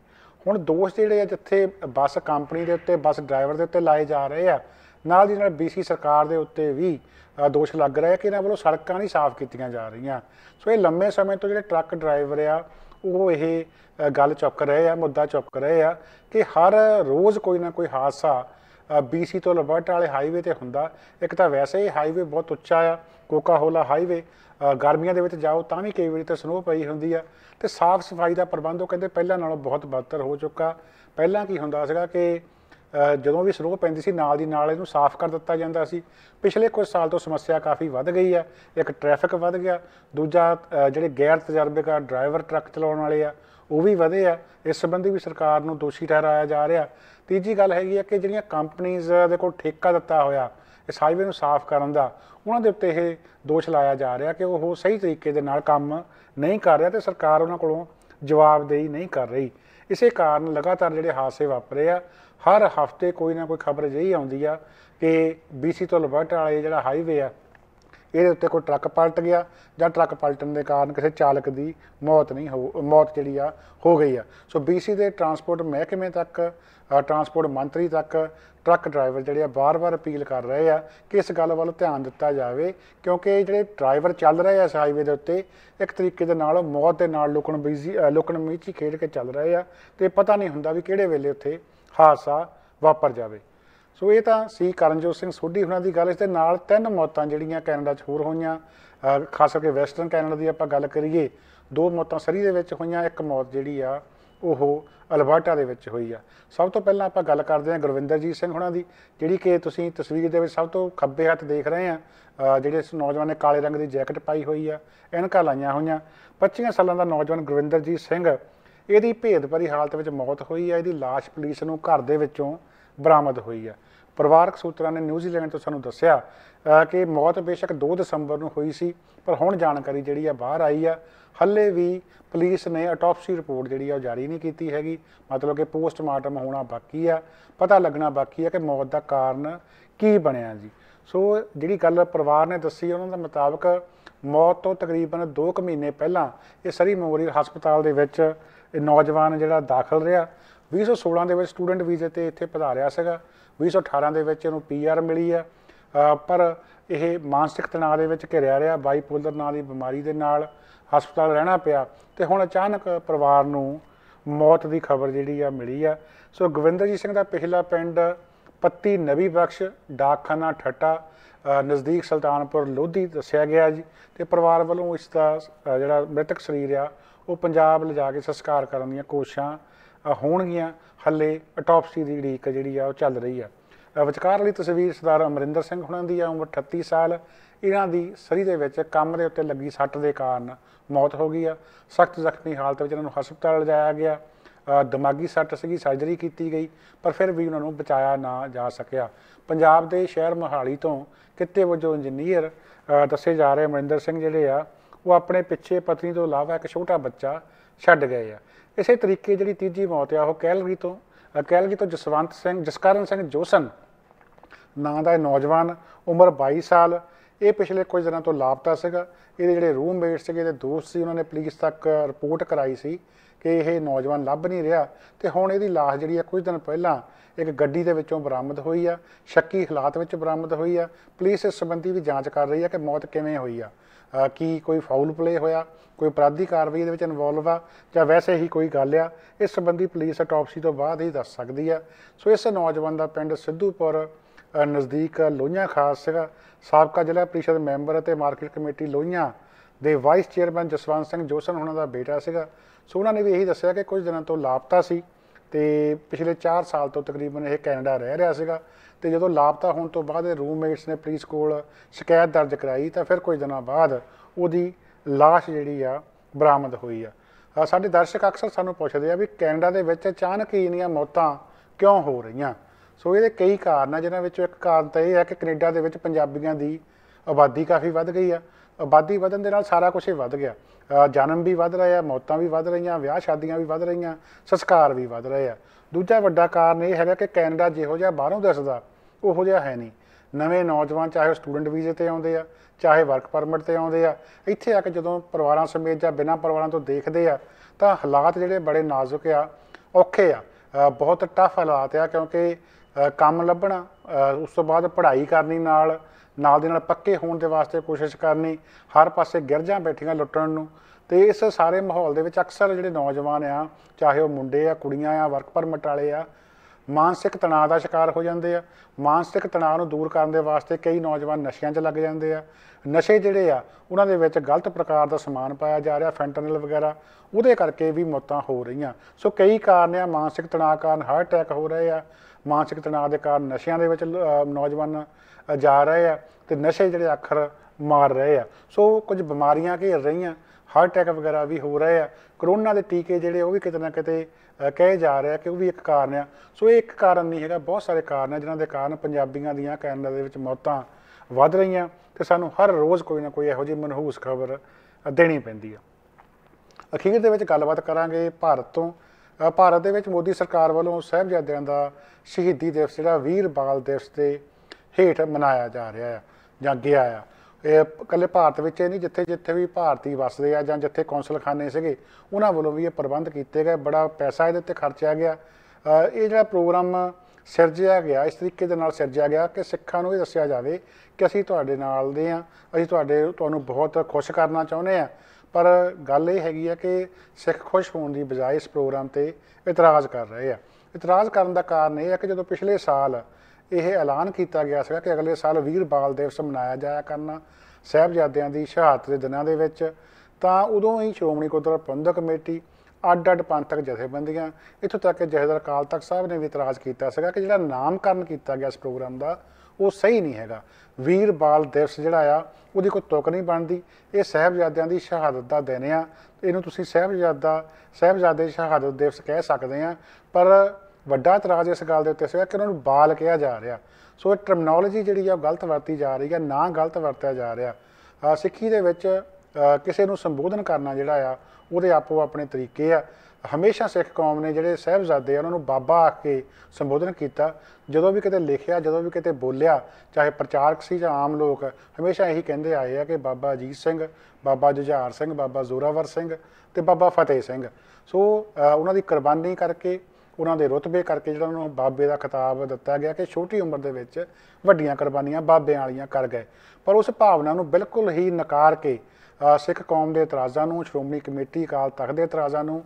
ਹੁਣ ਦੋਸ਼ ਜਿਹੜੇ ਆ ਜਿੱਥੇ ਬੱਸ ਕੰਪਨੀ ਦੇ ਉੱਤੇ ਬੱਸ ਡਰਾਈਵਰ ਦੇ ਉੱਤੇ ਲਾਏ ਜਾ ਰਹੇ ਆ ਨਾਲ ਦੀ ਨਾਲ ਬੀਸੀ ਸਰਕਾਰ ਦੇ ਉੱਤੇ ਵੀ ਦੋਸ਼ ਲੱਗ ਰਿਹਾ ਹੈ ਕਿ ਇਹਨਾਂ ਵੱਲੋਂ ਸੜਕਾਂ ਨਹੀਂ ਸਾਫ਼ ਕੀਤੀਆਂ ਜਾ ਰਹੀਆਂ ਸੋ ਇਹ ਲੰਮੇ ਸਮੇਂ ਤੋਂ ਜਿਹੜੇ ਟਰੱਕ ਡਰਾਈਵਰ ਆ ਉਹ ਇਹ ਗੱਲ ਚੁੱਕ ਰਹੇ ਆ ਮੁੱਦਾ ਚੁੱਕ ਰਹੇ ਆ ਕਿ ਹਰ ਰੋਜ਼ ਕੋਈ ਨਾ ਕੋਈ ਹਾਦਸਾ ਬੀਸੀ ਤੋਂ ਲਬਰਟ ਵਾਲੇ ਹਾਈਵੇ ਤੇ ਹੁੰਦਾ ਇੱਕ ਤਾਂ ਵੈਸੇ ਹੀ ਹਾਈਵੇ ਬਹੁਤ ਉੱਚਾ ਆ ਕੋਕਾ ਹੋਲਾ ਹਾਈਵੇ ਗਰਮੀਆਂ ਦੇ ਵਿੱਚ ਜਾਓ ਤਾਂ ਵੀ ਕਈ ਵਾਰੀ ਤਾਂ ਸਨੋ ਪਈ ਹੁੰਦੀ ਆ ਤੇ ਸਾਫ਼ ਸਫਾਈ ਦਾ ਪ੍ਰਬੰਧ ਉਹ ਕਹਿੰਦੇ ਪਹਿਲਾਂ ਨਾਲੋਂ ਬਹੁਤ ਬਿਹਤਰ ਹੋ ਚੁੱਕਾ ਪਹਿਲਾਂ ਕੀ ਹੁੰਦਾ ਸੀਗਾ ਕਿ ਜਦੋਂ ਵੀ ਸਰੋਹ ਪੈਂਦੀ ਸੀ ਨਾਲ ਦੀ ਨਾਲ ਇਹਨੂੰ ਸਾਫ਼ ਕਰ ਦਿੱਤਾ ਜਾਂਦਾ ਸੀ ਪਿਛਲੇ ਕੁਝ ਸਾਲ ਤੋਂ ਸਮੱਸਿਆ ਕਾਫੀ ਵੱਧ ਗਈ ਹੈ ਇੱਕ ਟ੍ਰੈਫਿਕ ਵੱਧ ਗਿਆ ਦੂਜਾ ਜਿਹੜੇ ਗੈਰ ਤਜਰਬੇਕਾਰ ਡਰਾਈਵਰ ਟਰੱਕ ਚਲਾਉਣ ਵਾਲੇ ਆ ਉਹ ਵੀ ਵਧੇ ਆ ਇਸ ਸੰਬੰਧੀ ਵੀ ਸਰਕਾਰ ਨੂੰ ਦੋਸ਼ੀ ਠਹਿਰਾਇਆ ਜਾ ਰਿਹਾ ਤੀਜੀ ਗੱਲ ਹੈਗੀ ਹੈ ਕਿ ਜਿਹੜੀਆਂ ਕੰਪਨੀਆਂ ਦੇ ਕੋਲ ਠੇਕਾ ਦਿੱਤਾ ਹੋਇਆ ਇਸ ਹਾਈਵੇ ਨੂੰ ਸਾਫ਼ ਕਰਨ ਦਾ ਉਹਨਾਂ ਦੇ ਉੱਤੇ ਇਹ ਦੋਸ਼ ਲਾਇਆ ਜਾ ਰਿਹਾ ਕਿ ਉਹ ਸਹੀ ਤਰੀਕੇ ਦੇ ਨਾਲ ਕੰਮ ਨਹੀਂ ਕਰ ਰਿਹਾ ਤੇ ਸਰਕਾਰ ਉਹਨਾਂ ਕੋਲੋਂ ਜਵਾਬਦੇਹੀ ਨਹੀਂ ਕਰ ਰਹੀ ਇਸੇ ਕਾਰਨ ਲਗਾਤਾਰ ਜਿਹੜੇ ਹਾਦਸੇ ਵਾਪਰੇ ਆ ਹਰ ਹਫਤੇ ਕੋਈ ਨਾ ਕੋਈ ਖਬਰ ਜਈ ਆਉਂਦੀ ਆ ਕਿ ਬੀਸੀ ਤੋਂ ਲਬਟ ਵਾਲੇ ਜਿਹੜਾ ਹਾਈਵੇ ਆ ਇਹਦੇ ਉੱਤੇ ਕੋਈ ਟਰੱਕ ਪਲਟ ਗਿਆ ਜਾਂ ਟਰੱਕ ਪਲਟਣ ਦੇ ਕਾਰਨ ਕਿਸੇ ਚਾਲਕ ਦੀ ਮੌਤ ਨਹੀਂ ਹੋ ਮੌਤ ਜਿਹੜੀ ਆ ਹੋ ਗਈ ਆ ਸੋ BC ਦੇ ਟਰਾਂਸਪੋਰਟ ਮਹਿਕਮੇ ਤੱਕ ਟਰਾਂਸਪੋਰਟ ਮੰਤਰੀ ਤੱਕ ਟਰੱਕ ਡਰਾਈਵਰ ਜਿਹੜੇ ਆ ਬਾਰ-ਬਾਰ ਅਪੀਲ ਕਰ ਰਹੇ ਆ ਕਿ ਇਸ ਗੱਲ ਵੱਲ ਧਿਆਨ ਦਿੱਤਾ ਜਾਵੇ ਕਿਉਂਕਿ ਜਿਹੜੇ ਡਰਾਈਵਰ ਚੱਲ ਰਹੇ ਆ ਇਸ ਹਾਈਵੇ ਦੇ ਉੱਤੇ ਇੱਕ ਤਰੀਕੇ ਦੇ ਨਾਲ ਮੌਤ ਦੇ ਨਾਲ ਲੁਕਣ ਬੀਜ਼ੀ ਲੁਕਣ ਮੀਚੀ ਖੇਡ ਕੇ ਚੱਲ ਰਹੇ ਆ ਤੇ ਪਤਾ ਨਹੀਂ ਹੁੰਦਾ ਵੀ ਕਿਹੜੇ ਵੇਲੇ ਉੱਥੇ ਹਾਦਸਾ ਵਾਪਰ ਜਾਵੇ ਸੋ ਇਹ ਤਾਂ ਸੀ ਕਰਨਜੋਤ ਸਿੰਘ ਸੋਢੀ ਹੁਣਾਂ ਦੀ ਗੱਲ ਇਸ ਦੇ ਨਾਲ ਤਿੰਨ ਮੌਤਾਂ ਜਿਹੜੀਆਂ ਕੈਨੇਡਾ 'ਚ ਹੋਰ ਹੋਈਆਂ ਖਾਸ ਕਰਕੇ ਵੈਸਟਰਨ ਕੈਨੇਡਾ ਦੀ ਆਪਾਂ ਗੱਲ ਕਰੀਏ ਦੋ ਮੌਤਾਂ ਸਰੀ ਦੇ ਵਿੱਚ ਹੋਈਆਂ ਇੱਕ ਮੌਤ ਜਿਹੜੀ ਆ ਉਹ ਅਲਬਰਟਾ ਦੇ ਵਿੱਚ ਹੋਈ ਆ ਸਭ ਤੋਂ ਪਹਿਲਾਂ ਆਪਾਂ ਗੱਲ ਕਰਦੇ ਹਾਂ ਗੁਰਵਿੰਦਰਜੀਤ ਸਿੰਘ ਹੁਣਾਂ ਦੀ ਜਿਹੜੀ ਕਿ ਤੁਸੀਂ ਤਸਵੀਰ ਦੇ ਵਿੱਚ ਸਭ ਤੋਂ ਖੱਬੇ ਹੱਥ ਦੇਖ ਰਹੇ ਆ ਜਿਹੜੇ ਇਸ ਨੌਜਵਾਨ ਨੇ ਕਾਲੇ ਰੰਗ ਦੀ ਜੈਕਟ ਪਾਈ ਹੋਈ ਆ ਐਨਕਾਂ ਲਾਈਆਂ ਹੋਈਆਂ 25 ਸਾਲਾਂ ਦਾ ਨੌਜਵਾਨ ਗੁਰਵਿੰਦਰਜੀਤ ਸਿੰਘ ਇਹਦੀ ਭੇਦਭਰੀ ਹਾਲਤ ਵਿੱਚ ਮੌਤ ਹੋਈ ਆ ਇਹਦੀ ਲਾਸ਼ ਪੁਲਿਸ ਨੂੰ ਘਰ ਦੇ ਵਿੱਚੋਂ ਬਰਾਮਦ ਹੋਈ ਹੈ ਪਰਿਵਾਰਕ ਸੂਤਰਾਂ ਨੇ ਨਿਊਜ਼ੀਲੈਂਡ ਤੋਂ ਸਾਨੂੰ ਦੱਸਿਆ ਕਿ ਮੌਤ ਬੇਸ਼ੱਕ 2 ਦਸੰਬਰ ਨੂੰ ਹੋਈ ਸੀ ਪਰ ਹੁਣ ਜਾਣਕਾਰੀ ਜਿਹੜੀ ਆ ਬਾਹਰ ਆਈ ਆ ਹੱਲੇ ਵੀ ਪੁਲਿਸ ਨੇ ਆਟੋਪਸੀ ਰਿਪੋਰਟ ਜਿਹੜੀ ਆ ਉਹ ਜਾਰੀ ਨਹੀਂ ਕੀਤੀ ਹੈਗੀ ਮਤਲਬ ਕਿ ਪੋਸਟਮਾਰਟਮ ਹੋਣਾ ਬਾਕੀ ਆ ਪਤਾ ਲੱਗਣਾ ਬਾਕੀ ਆ ਕਿ ਮੌਤ ਦਾ ਕਾਰਨ ਕੀ ਬਣਿਆ ਜੀ ਸੋ ਜਿਹੜੀ ਗੱਲ ਪਰਿਵਾਰ ਨੇ ਦੱਸੀ ਉਹਨਾਂ ਦੇ ਮੁਤਾਬਕ ਮੌਤ ਤੋਂ ਤਕਰੀਬਨ 2 ਮਹੀਨੇ ਪਹਿਲਾਂ ਇਹ ਸਰੀ ਮੋਰੀ ਹਸਪਤਾਲ ਦੇ ਵਿੱਚ ਇਹ ਨੌਜਵਾਨ ਜਿਹੜਾ ਦਾਖਲ ਰਿਹਾ 2016 ਦੇ ਵਿੱਚ ਸਟੂਡੈਂਟ ਵੀਜ਼ੇ ਤੇ ਇੱਥੇ ਪਧਾਰਿਆ ਸੀਗਾ 2018 ਦੇ ਵਿੱਚ ਇਹਨੂੰ ਪੀਆਰ ਮਿਲੀ ਆ ਪਰ ਇਹ ਮਾਨਸਿਕ ਤਣਾਅ ਦੇ ਵਿੱਚ ਘਿਰਿਆ ਰਿਹਾ ਬਾਈਪੋਲਰ ਨਾਂ ਦੀ ਬਿਮਾਰੀ ਦੇ ਨਾਲ ਹਸਪਤਾਲ ਰਹਿਣਾ ਪਿਆ ਤੇ ਹੁਣ ਅਚਾਨਕ ਪਰਿਵਾਰ ਨੂੰ ਮੌਤ ਦੀ ਖਬਰ ਜਿਹੜੀ ਆ ਮਿਲੀ ਆ ਸੋ ਗਵਿੰਦਰਜੀਤ ਸਿੰਘ ਦਾ ਪਿਛਲਾ ਪਿੰਡ ਪੱਤੀ ਨਵੀ ਬਖਸ਼ ਡਾਕਖਾਨਾ ਠੱਟਾ ਨਜ਼ਦੀਕ ਸੁਲਤਾਨਪੁਰ ਲੋਧੀ ਦੱਸਿਆ ਗਿਆ ਜੀ ਤੇ ਪਰਿਵਾਰ ਵੱਲੋਂ ਇਸ ਦਾ ਜਿਹੜਾ ਮ੍ਰਿਤਕ ਸਰੀਰ ਆ ਉਹ ਪੰਜਾਬ ਲਿਜਾ ਕੇ ਸੰਸਕਾਰ ਕਰਨ ਦੀਆਂ ਕੋਸ਼ਿਸ਼ਾਂ ਹੋਣਗੀਆਂ ਹੱਲੇ ਆਟੋਪਸੀ ਦੀ ਜਿਹੜੀ ਇੱਕ ਜਿਹੜੀ ਆ ਉਹ ਚੱਲ ਰਹੀ ਆ ਵਿਚਕਾਰ ਵਾਲੀ ਤਸਵੀਰ ਸਰਦਾਰ ਅਮਰਿੰਦਰ ਸਿੰਘ ਹੁਣਾਂ ਦੀ ਆ ਉਮਰ 38 ਸਾਲ ਇਹਨਾਂ ਦੀ ਸਰੀਰ ਦੇ ਵਿੱਚ ਕੰਮ ਦੇ ਉੱਤੇ ਲੱਗੀ ਸੱਟ ਦੇ ਕਾਰਨ ਮੌਤ ਹੋ ਗਈ ਆ ਸਖਤ ਜ਼ਖਮੀ ਹਾਲਤ ਵਿੱਚ ਇਹਨਾਂ ਨੂੰ ਹਸਪਤਾਲ ਲਿਜਾਇਆ ਗਿਆ ਦਿਮਾਗੀ ਸੱਟ ਸੀਗੀ ਸਰਜਰੀ ਕੀਤੀ ਗਈ ਪਰ ਫਿਰ ਵੀ ਉਹਨਾਂ ਨੂੰ ਬਚਾਇਆ ਨਾ ਜਾ ਸਕਿਆ ਪੰਜਾਬ ਦੇ ਸ਼ਹਿਰ ਮੋਹਾਲੀ ਤੋਂ ਕਿਤੇ ਵਜੋਂ ਇੰਜੀਨੀਅਰ ਦੱਸੇ ਜਾ ਰਹੇ ਅਮਰਿੰਦਰ ਸਿੰਘ ਜਿਹੜੇ ਆ ਉਹ ਆਪਣੇ ਪਿੱਛੇ ਪਤਨੀ ਤੋਂ ਇਲਾਵਾ ਇੱਕ ਛੋਟਾ ਬੱਚਾ ਛੱਡ ਗਏ ਆ ਇਸੇ ਤਰੀਕੇ ਜਿਹੜੀ ਤੀਜੀ ਮੌਤ ਆ ਉਹ ਕੈਲਗਰੀ ਤੋਂ ਕੈਲਗਰੀ ਤੋਂ ਜਸਵੰਤ ਸਿੰਘ ਜਸਕਰਨ ਸਿੰਘ ਜੋਸਨ ਨਾਂ ਦਾ ਨੌਜਵਾਨ ਉਮਰ 22 ਸਾਲ ਇਹ ਪਿਛਲੇ ਕੁਝ ਦਿਨਾਂ ਤੋਂ ਲਾਪਤਾ ਸੀਗਾ ਇਹਦੇ ਜਿਹੜੇ ਰੂਮਮੇਟ ਸੀਗੇ ਤੇ ਦੋਸਤ ਸੀ ਉਹਨਾਂ ਨੇ ਪੁਲਿਸ ਤੱਕ ਰਿਪੋਰਟ ਕਰਾਈ ਸੀ ਕਿ ਇਹ ਨੌਜਵਾਨ ਲੱਭ ਨਹੀਂ ਰਿਹਾ ਤੇ ਹੁਣ ਇਹਦੀ লাশ ਜਿਹੜੀ ਆ ਕੁਝ ਦਿਨ ਪਹਿਲਾਂ ਇੱਕ ਗੱਡੀ ਦੇ ਵਿੱਚੋਂ ਬਰਾਮਦ ਹੋਈ ਆ ਸ਼ੱਕੀ ਹਾਲਾਤ ਵਿੱਚ ਬਰਾਮਦ ਹੋਈ ਆ ਪੁਲਿਸ ਇਸ ਸੰਬੰਧੀ ਵੀ ਜਾਂਚ ਕਰ ਰਹੀ ਆ ਕਿ ਮੌਤ ਕਿਵੇਂ ਹੋਈ ਆ ਕੀ ਕੋਈ ਫਾਊਲ ਪਲੇ ਹੋਇਆ ਕੋਈ ਅਪਰਾਧੀ ਕਾਰਵਾਈ ਦੇ ਵਿੱਚ ਇਨਵੋਲਵ ਆ ਜਾਂ ਵੈਸੇ ਹੀ ਕੋਈ ਗੱਲ ਆ ਇਸ ਸੰਬੰਧੀ ਪੁਲਿਸ ਆਟੋਪਸੀ ਤੋਂ ਬਾਅਦ ਹੀ ਦੱਸ ਸਕਦੀ ਆ ਸੋ ਇਸ ਨੌਜਵਾਨ ਦਾ ਪਿੰਡ ਸਿੱਧੂਪੁਰ ਨਜ਼ਦੀਕ ਲੋਹੀਆਂ ਖਾਸ ਸੀਗਾ ਸਾਬਕਾ ਜ਼ਿਲ੍ਹਾ ਪ੍ਰੀਸ਼ਦ ਮੈਂਬਰ ਅਤੇ ਮਾਰਕੀਟ ਕਮੇਟੀ ਲੋਹੀਆਂ ਦੇ ਵਾਈਸ ਚੇਅਰਮੈਨ ਜਸਵੰਤ ਸਿੰਘ ਜੋਸਨ ਉਹਨਾਂ ਦਾ ਬੇਟਾ ਸੀਗਾ ਸੋ ਉਹਨਾਂ ਨੇ ਵੀ ਇਹੀ ਦੱਸਿਆ ਕਿ ਕੁਝ ਦਿਨਾਂ ਤੋਂ ਲਾਪਤਾ ਸੀ ਤੇ ਪਿਛਲੇ 4 ਸਾਲ ਤੋਂ ਤਕਰੀਬਨ ਇਹ ਕੈਨੇਡਾ ਰਹਿ ਰਿਹਾ ਸੀਗਾ ਤੇ ਜਦੋਂ ਲਾਪਤਾ ਹੋਣ ਤੋਂ ਬਾਅਦ ਇਹ ਰੂਮਮੇਟਸ ਨੇ ਪੁਲਿਸ ਕੋਲ ਸ਼ਿਕਾਇਤ ਦਰਜ ਕਰਾਈ ਤਾਂ ਫਿਰ ਕੁਝ ਦਿਨਾਂ ਬਾਅਦ ਉਹਦੀ ਲਾਸ਼ ਜਿਹੜੀ ਆ ਬਰਾਮਦ ਹੋਈ ਆ ਸਾਡੇ ਦਰਸ਼ਕ ਅਕਸਰ ਸਾਨੂੰ ਪੁੱਛਦੇ ਆ ਵੀ ਕੈਨੇਡਾ ਦੇ ਵਿੱਚ ਅਚਾਨਕ ਹੀ ਇੰਨੀਆਂ ਮੌਤਾਂ ਕਿਉਂ ਹੋ ਰਹੀਆਂ ਸੋ ਇਹਦੇ ਕਈ ਕਾਰਨ ਆ ਜਿਨ੍ਹਾਂ ਵਿੱਚੋਂ ਇੱਕ ਕਾਰਨ ਤਾਂ ਇਹ ਹੈ ਕਿ ਕੈਨੇਡਾ ਦੇ ਵਿੱਚ ਪੰਜਾਬੀਆਂ ਦੀ ਆਬਾਦੀ ਕਾਫੀ ਵੱਧ ਗਈ ਆ ਆਬਾਦੀ ਵਧਣ ਦੇ ਨਾਲ ਸਾਰਾ ਕੁਝ ਹੀ ਵੱਧ ਗਿਆ ਜਨਮ ਵੀ ਵੱਧ ਰਿਹਾ ਮੌਤਾਂ ਵੀ ਵੱਧ ਰਹੀਆਂ ਵਿਆਹ ਸ਼ਾਦੀਆਂ ਵੀ ਵੱਧ ਰਹੀਆਂ ਸੰਸਕਾਰ ਵੀ ਵੱਧ ਰਹੇ ਆ ਦੂਜਾ ਵੱਡਾ ਕਾਰਨ ਇਹ ਹੈਗਾ ਕਿ ਕੈਨੇਡਾ ਜਿਹੋ ਜਿਹਾ ਬਾਹਰੋਂ ਦੱਸਦਾ ਉਹੋ ਜਿਹਾ ਹੈ ਨਹੀਂ ਨਵੇਂ ਨੌਜਵਾਨ ਚਾਹੇ ਸਟੂਡੈਂਟ ਵੀਜ਼ੇ ਤੇ ਆਉਂਦੇ ਆ ਚਾਹੇ ਵਰਕ ਪਰਮਿਟ ਤੇ ਆਉਂਦੇ ਆ ਇੱਥੇ ਆ ਕੇ ਜਦੋਂ ਪਰਿਵਾਰਾਂ ਸਮੇਤ ਜਾਂ ਬਿਨਾਂ ਪਰਿਵਾਰਾਂ ਤੋਂ ਦੇਖਦੇ ਆ ਤਾਂ ਹਾਲਾਤ ਜਿਹੜੇ ਬੜੇ ਨਾਜ਼ੁਕ ਆ ਔਖੇ ਆ ਬਹੁਤ ਟਫ ਹਾਲਾਤ ਆ ਕਿਉਂਕਿ ਕੰਮ ਲੱਭਣਾ ਉਸ ਤੋਂ ਬਾਅਦ ਪੜ੍ਹਾਈ ਕਰਨੀ ਨਾਲ ਨਾਲ ਦੇ ਨਾਲ ਪੱਕੇ ਹੋਣ ਦੇ ਵਾਸਤੇ ਕੋਸ਼ਿਸ਼ ਕਰਨੀ ਹਰ ਪਾਸੇ ਗਿਰਜਾਂ ਬੈਠੀਆਂ ਲੁੱਟਣ ਨੂੰ ਤੇ ਇਸ ਸਾਰੇ ਮਾਹੌਲ ਦੇ ਵਿੱਚ ਅਕਸਰ ਜਿਹੜੇ ਨੌਜਵਾਨ ਆ ਚਾਹੇ ਉਹ ਮੁੰਡੇ ਆ ਕੁੜੀਆਂ ਆ ਵਰਕ ਪਰਮਿਟ ਵਾਲੇ ਆ ਮਾਨਸਿਕ ਤਣਾਅ ਦਾ ਸ਼ਿਕਾਰ ਹੋ ਜਾਂਦੇ ਆ ਮਾਨਸਿਕ ਤਣਾਅ ਨੂੰ ਦੂਰ ਕਰਨ ਦੇ ਵਾਸਤੇ ਕਈ ਨੌਜਵਾਨ ਨਸ਼ਿਆਂ 'ਚ ਲੱਗ ਜਾਂਦੇ ਆ ਨਸ਼ੇ ਜਿਹੜੇ ਆ ਉਹਨਾਂ ਦੇ ਵਿੱਚ ਗਲਤ ਪ੍ਰਕਾਰ ਦਾ ਸਮਾਨ ਪਾਇਆ ਜਾ ਰਿਹਾ ਫੈਂਟਨਲ ਵਗੈਰਾ ਉਹਦੇ ਕਰਕੇ ਵੀ ਮੌਤਾਂ ਹੋ ਰਹੀਆਂ ਸੋ ਕਈ ਕਾਰਨ ਆ ਮਾਨਸਿਕ ਤਣਾਅ ਕਾਰਨ ਹਾਰਟ ਅਟੈਕ ਹੋ ਰਹੇ ਆ ਮਾਨਸਿਕ ਤਣਾਅ ਦੇ ਕਾਰਨ ਨਸ਼ਿਆਂ ਦੇ ਵਿੱਚ ਨੌਜਵਾਨ ਜਾ ਰਹੇ ਆ ਤੇ ਨਸ਼ੇ ਜਿਹੜੇ ਅਖਰ ਮਾਰ ਰਹੇ ਆ ਸੋ ਕੁਝ ਬਿਮਾਰੀਆਂ ਘੇਰ ਰਹੀਆਂ ਹਾਰਟ ਅਟੈਕ ਵਗੈਰਾ ਵੀ ਹੋ ਰਹੇ ਆ ਕਰੋਨਾ ਦੇ ਟੀਕੇ ਜਿਹੜੇ ਉਹ ਵੀ ਕਿਤੇ ਨਾ ਕਿਤੇ ਕਹੇ ਜਾ ਰਿਹਾ ਕਿ ਉਹ ਵੀ ਇੱਕ ਕਾਰਨ ਆ ਸੋ ਇਹ ਇੱਕ ਕਾਰਨ ਨਹੀਂ ਹੈਗਾ ਬਹੁਤ ਸਾਰੇ ਕਾਰਨ ਆ ਜਿਨ੍ਹਾਂ ਦੇ ਕਾਰਨ ਪੰਜਾਬੀਆਂ ਦੀਆਂ ਕੈਨੇਡਾ ਦੇ ਵਿੱਚ ਮੌਤਾਂ ਵੱਧ ਰਹੀਆਂ ਤੇ ਸਾਨੂੰ ਹਰ ਰੋਜ਼ ਕੋਈ ਨਾ ਕੋਈ ਇਹੋ ਜਿਹੀ ਮਨਹੂਸ ਖਬਰ ਦੇਣੀ ਪੈਂਦੀ ਆ ਅਖੀਰ ਦੇ ਵਿੱਚ ਗੱਲਬਾਤ ਕਰਾਂਗੇ ਭਾਰਤ ਤੋਂ ਭਾਰਤ ਦੇ ਵਿੱਚ ਮੋਦੀ ਸਰਕਾਰ ਵੱਲੋਂ ਸਹਿਬਜ਼ਾਦਿਆਂ ਦਾ ਸ਼ਹੀਦੀ ਦਿਵਸ ਜਿਹੜਾ ਵੀਰ ਬਾਲ ਦਿਵਸ ਤੇ ਹੇਠ ਮਨਾਇਆ ਜਾ ਰਿਹਾ ਹੈ ਜਾਂ ਗਿਆ ਆ ਇਹ ਕੱਲੇ ਭਾਰਤ ਵਿੱਚ ਨਹੀਂ ਜਿੱਥੇ ਜਿੱਥੇ ਵੀ ਭਾਰਤੀ ਵਸਦੇ ਆ ਜਾਂ ਜਿੱਥੇ ਕੌਂਸਲਖਾਨੇ ਸੀਗੇ ਉਹਨਾਂ ਵੱਲੋਂ ਵੀ ਇਹ ਪ੍ਰਬੰਧ ਕੀਤੇ ਗਏ ਬੜਾ ਪੈਸਾ ਇਹਦੇ ਉੱਤੇ ਖਰਚਿਆ ਗਿਆ ਇਹ ਜਿਹੜਾ ਪ੍ਰੋਗਰਾਮ ਸਿਰਜਿਆ ਗਿਆ ਇਸ ਤਰੀਕੇ ਦੇ ਨਾਲ ਸਿਰਜਿਆ ਗਿਆ ਕਿ ਸਿੱਖਾਂ ਨੂੰ ਇਹ ਦੱਸਿਆ ਜਾਵੇ ਕਿ ਅਸੀਂ ਤੁਹਾਡੇ ਨਾਲ ਦੇ ਆ ਅਸੀਂ ਤੁਹਾਡੇ ਤੁਹਾਨੂੰ ਬਹੁਤ ਖੁਸ਼ ਕਰਨਾ ਚਾਹੁੰਦੇ ਆ ਪਰ ਗੱਲ ਇਹ ਹੈਗੀ ਆ ਕਿ ਸਿੱਖ ਖੁਸ਼ ਹੋਣ ਦੀ ਬਜਾਏ ਇਸ ਪ੍ਰੋਗਰਾਮ ਤੇ ਇਤਰਾਜ਼ ਕਰ ਰਹੇ ਆ ਇਤਰਾਜ਼ ਕਰਨ ਦਾ ਕਾਰਨ ਇਹ ਹੈ ਕਿ ਜਦੋਂ ਪਿਛਲੇ ਸਾਲ ਇਹ ਐਲਾਨ ਕੀਤਾ ਗਿਆ ਸੀਗਾ ਕਿ ਅਗਲੇ ਸਾਲ ਵੀਰ ਬਾਲ ਦਿਵਸ ਮਨਾਇਆ ਜਾਇਆ ਕਰਨਾ ਸਹਿਬਜ਼ਾਦਿਆਂ ਦੀ ਸ਼ਹਾਦਤ ਦੇ ਦਿਨਾਂ ਦੇ ਵਿੱਚ ਤਾਂ ਉਦੋਂ ਹੀ ਸ਼੍ਰੋਮਣੀ ਗੁਰਦੁਆਰਾ ਪ੍ਰਬੰਧਕ ਕਮੇਟੀ ਅੱਡ-ਅੱਡ ਪੰਥਕ ਜਥੇਬੰਦੀਆਂ ਇੱਥੋਂ ਤੱਕ ਕਿ ਜਹਦਰ ਕਾਲ ਤੱਕ ਸਾਹਿਬ ਨੇ ਵੀ ਇਤਰਾਜ਼ ਕੀਤਾ ਸੀਗਾ ਕਿ ਜਿਹੜਾ ਨਾਮਕਰਨ ਕੀਤਾ ਗਿਆ ਇਸ ਪ੍ਰੋਗਰਾਮ ਦਾ ਉਹ ਸਹੀ ਨਹੀਂ ਹੈਗਾ ਵੀਰਬਾਲ ਦਿਵਸ ਜਿਹੜਾ ਆ ਉਹਦੀ ਕੋਈ ਤੁਕ ਨਹੀਂ ਬਣਦੀ ਇਹ ਸਹਿਬਜ਼ਾਦਿਆਂ ਦੀ ਸ਼ਹਾਦਤ ਦਾ ਦਿਨ ਆ ਇਹਨੂੰ ਤੁਸੀਂ ਸਹਿਬਜ਼ਾਦਾ ਸਹਿਬਜ਼ਾਦੇ ਸ਼ਹਾਦਤ ਦਿਵਸ ਕਹਿ ਸਕਦੇ ਆ ਪਰ ਵੱਡਾ ਇਤਰਾਜ਼ ਇਸ ਗੱਲ ਦੇ ਉੱਤੇ ਸੀ ਕਿ ਉਹਨਾਂ ਨੂੰ ਬਾਲ ਕਿਹਾ ਜਾ ਰਿਹਾ ਸੋ ਇਹ ਟਰਮਨੋਲੋਜੀ ਜਿਹੜੀ ਆ ਗਲਤ ਵਰਤੀ ਜਾ ਰਹੀ ਆ ਨਾ ਗਲਤ ਵਰਤਿਆ ਜਾ ਰਿਹਾ ਸਿੱਖੀ ਦੇ ਵਿੱਚ ਕਿਸੇ ਨੂੰ ਸੰਬੋਧਨ ਕਰਨਾ ਜਿਹੜਾ ਆ ਉਹਦੇ ਆਪੋ ਆਪਣੇ ਤਰੀਕੇ ਆ ਹਮੇਸ਼ਾ ਸਿੱਖ ਕੌਮ ਨੇ ਜਿਹੜੇ ਸਹਿਬਜ਼ਾਦੇ ਆ ਉਹਨਾਂ ਨੂੰ ਬਾਬਾ ਆ ਕੇ ਸੰਬੋਧਨ ਕੀਤਾ ਜਦੋਂ ਵੀ ਕਿਤੇ ਲਿਖਿਆ ਜਦੋਂ ਵੀ ਕਿਤੇ ਬੋਲਿਆ ਚਾਹੇ ਪ੍ਰਚਾਰਕ ਸੀ ਜਾਂ ਆਮ ਲੋਕ ਹਮੇਸ਼ਾ ਇਹੀ ਕਹਿੰਦੇ ਆਏ ਆ ਕਿ ਬਾਬਾ ਅਜੀਤ ਸਿੰਘ ਬਾਬਾ ਜੁਝਾਰ ਸਿੰਘ ਬਾਬਾ ਜ਼ੋਰਾਵਰ ਸਿੰਘ ਤੇ ਬਾਬਾ ਫਤਿਹ ਸਿੰਘ ਸੋ ਉਹਨਾਂ ਦੀ ਕੁਰਬਾਨੀ ਕਰਕੇ ਉਹਨਾਂ ਦੇ ਰਤਬੇ ਕਰਕੇ ਜਿਹੜਾ ਉਹਨਾਂ ਨੂੰ ਬਾਬੇ ਦਾ ਖਿਤਾਬ ਦਿੱਤਾ ਗਿਆ ਕਿ ਛੋਟੀ ਉਮਰ ਦੇ ਵਿੱਚ ਵੱਡੀਆਂ ਕੁਰਬਾਨੀਆਂ ਬਾਬਿਆਂ ਵਾਲੀਆਂ ਕਰ ਗਏ ਪਰ ਉਸ ਭਾਵਨਾ ਨੂੰ ਬਿਲਕੁਲ ਹੀ ਨਕਾਰ ਕੇ ਸਿੱਖ ਕੌਮ ਦੇ ਇਤਰਾਜ਼ਾਂ ਨੂੰ ਸ਼੍ਰੋਮਣੀ ਕਮੇਟੀ ਕਾਲ ਤੱਕ ਦੇ ਇਤਰਾਜ਼ਾਂ ਨੂੰ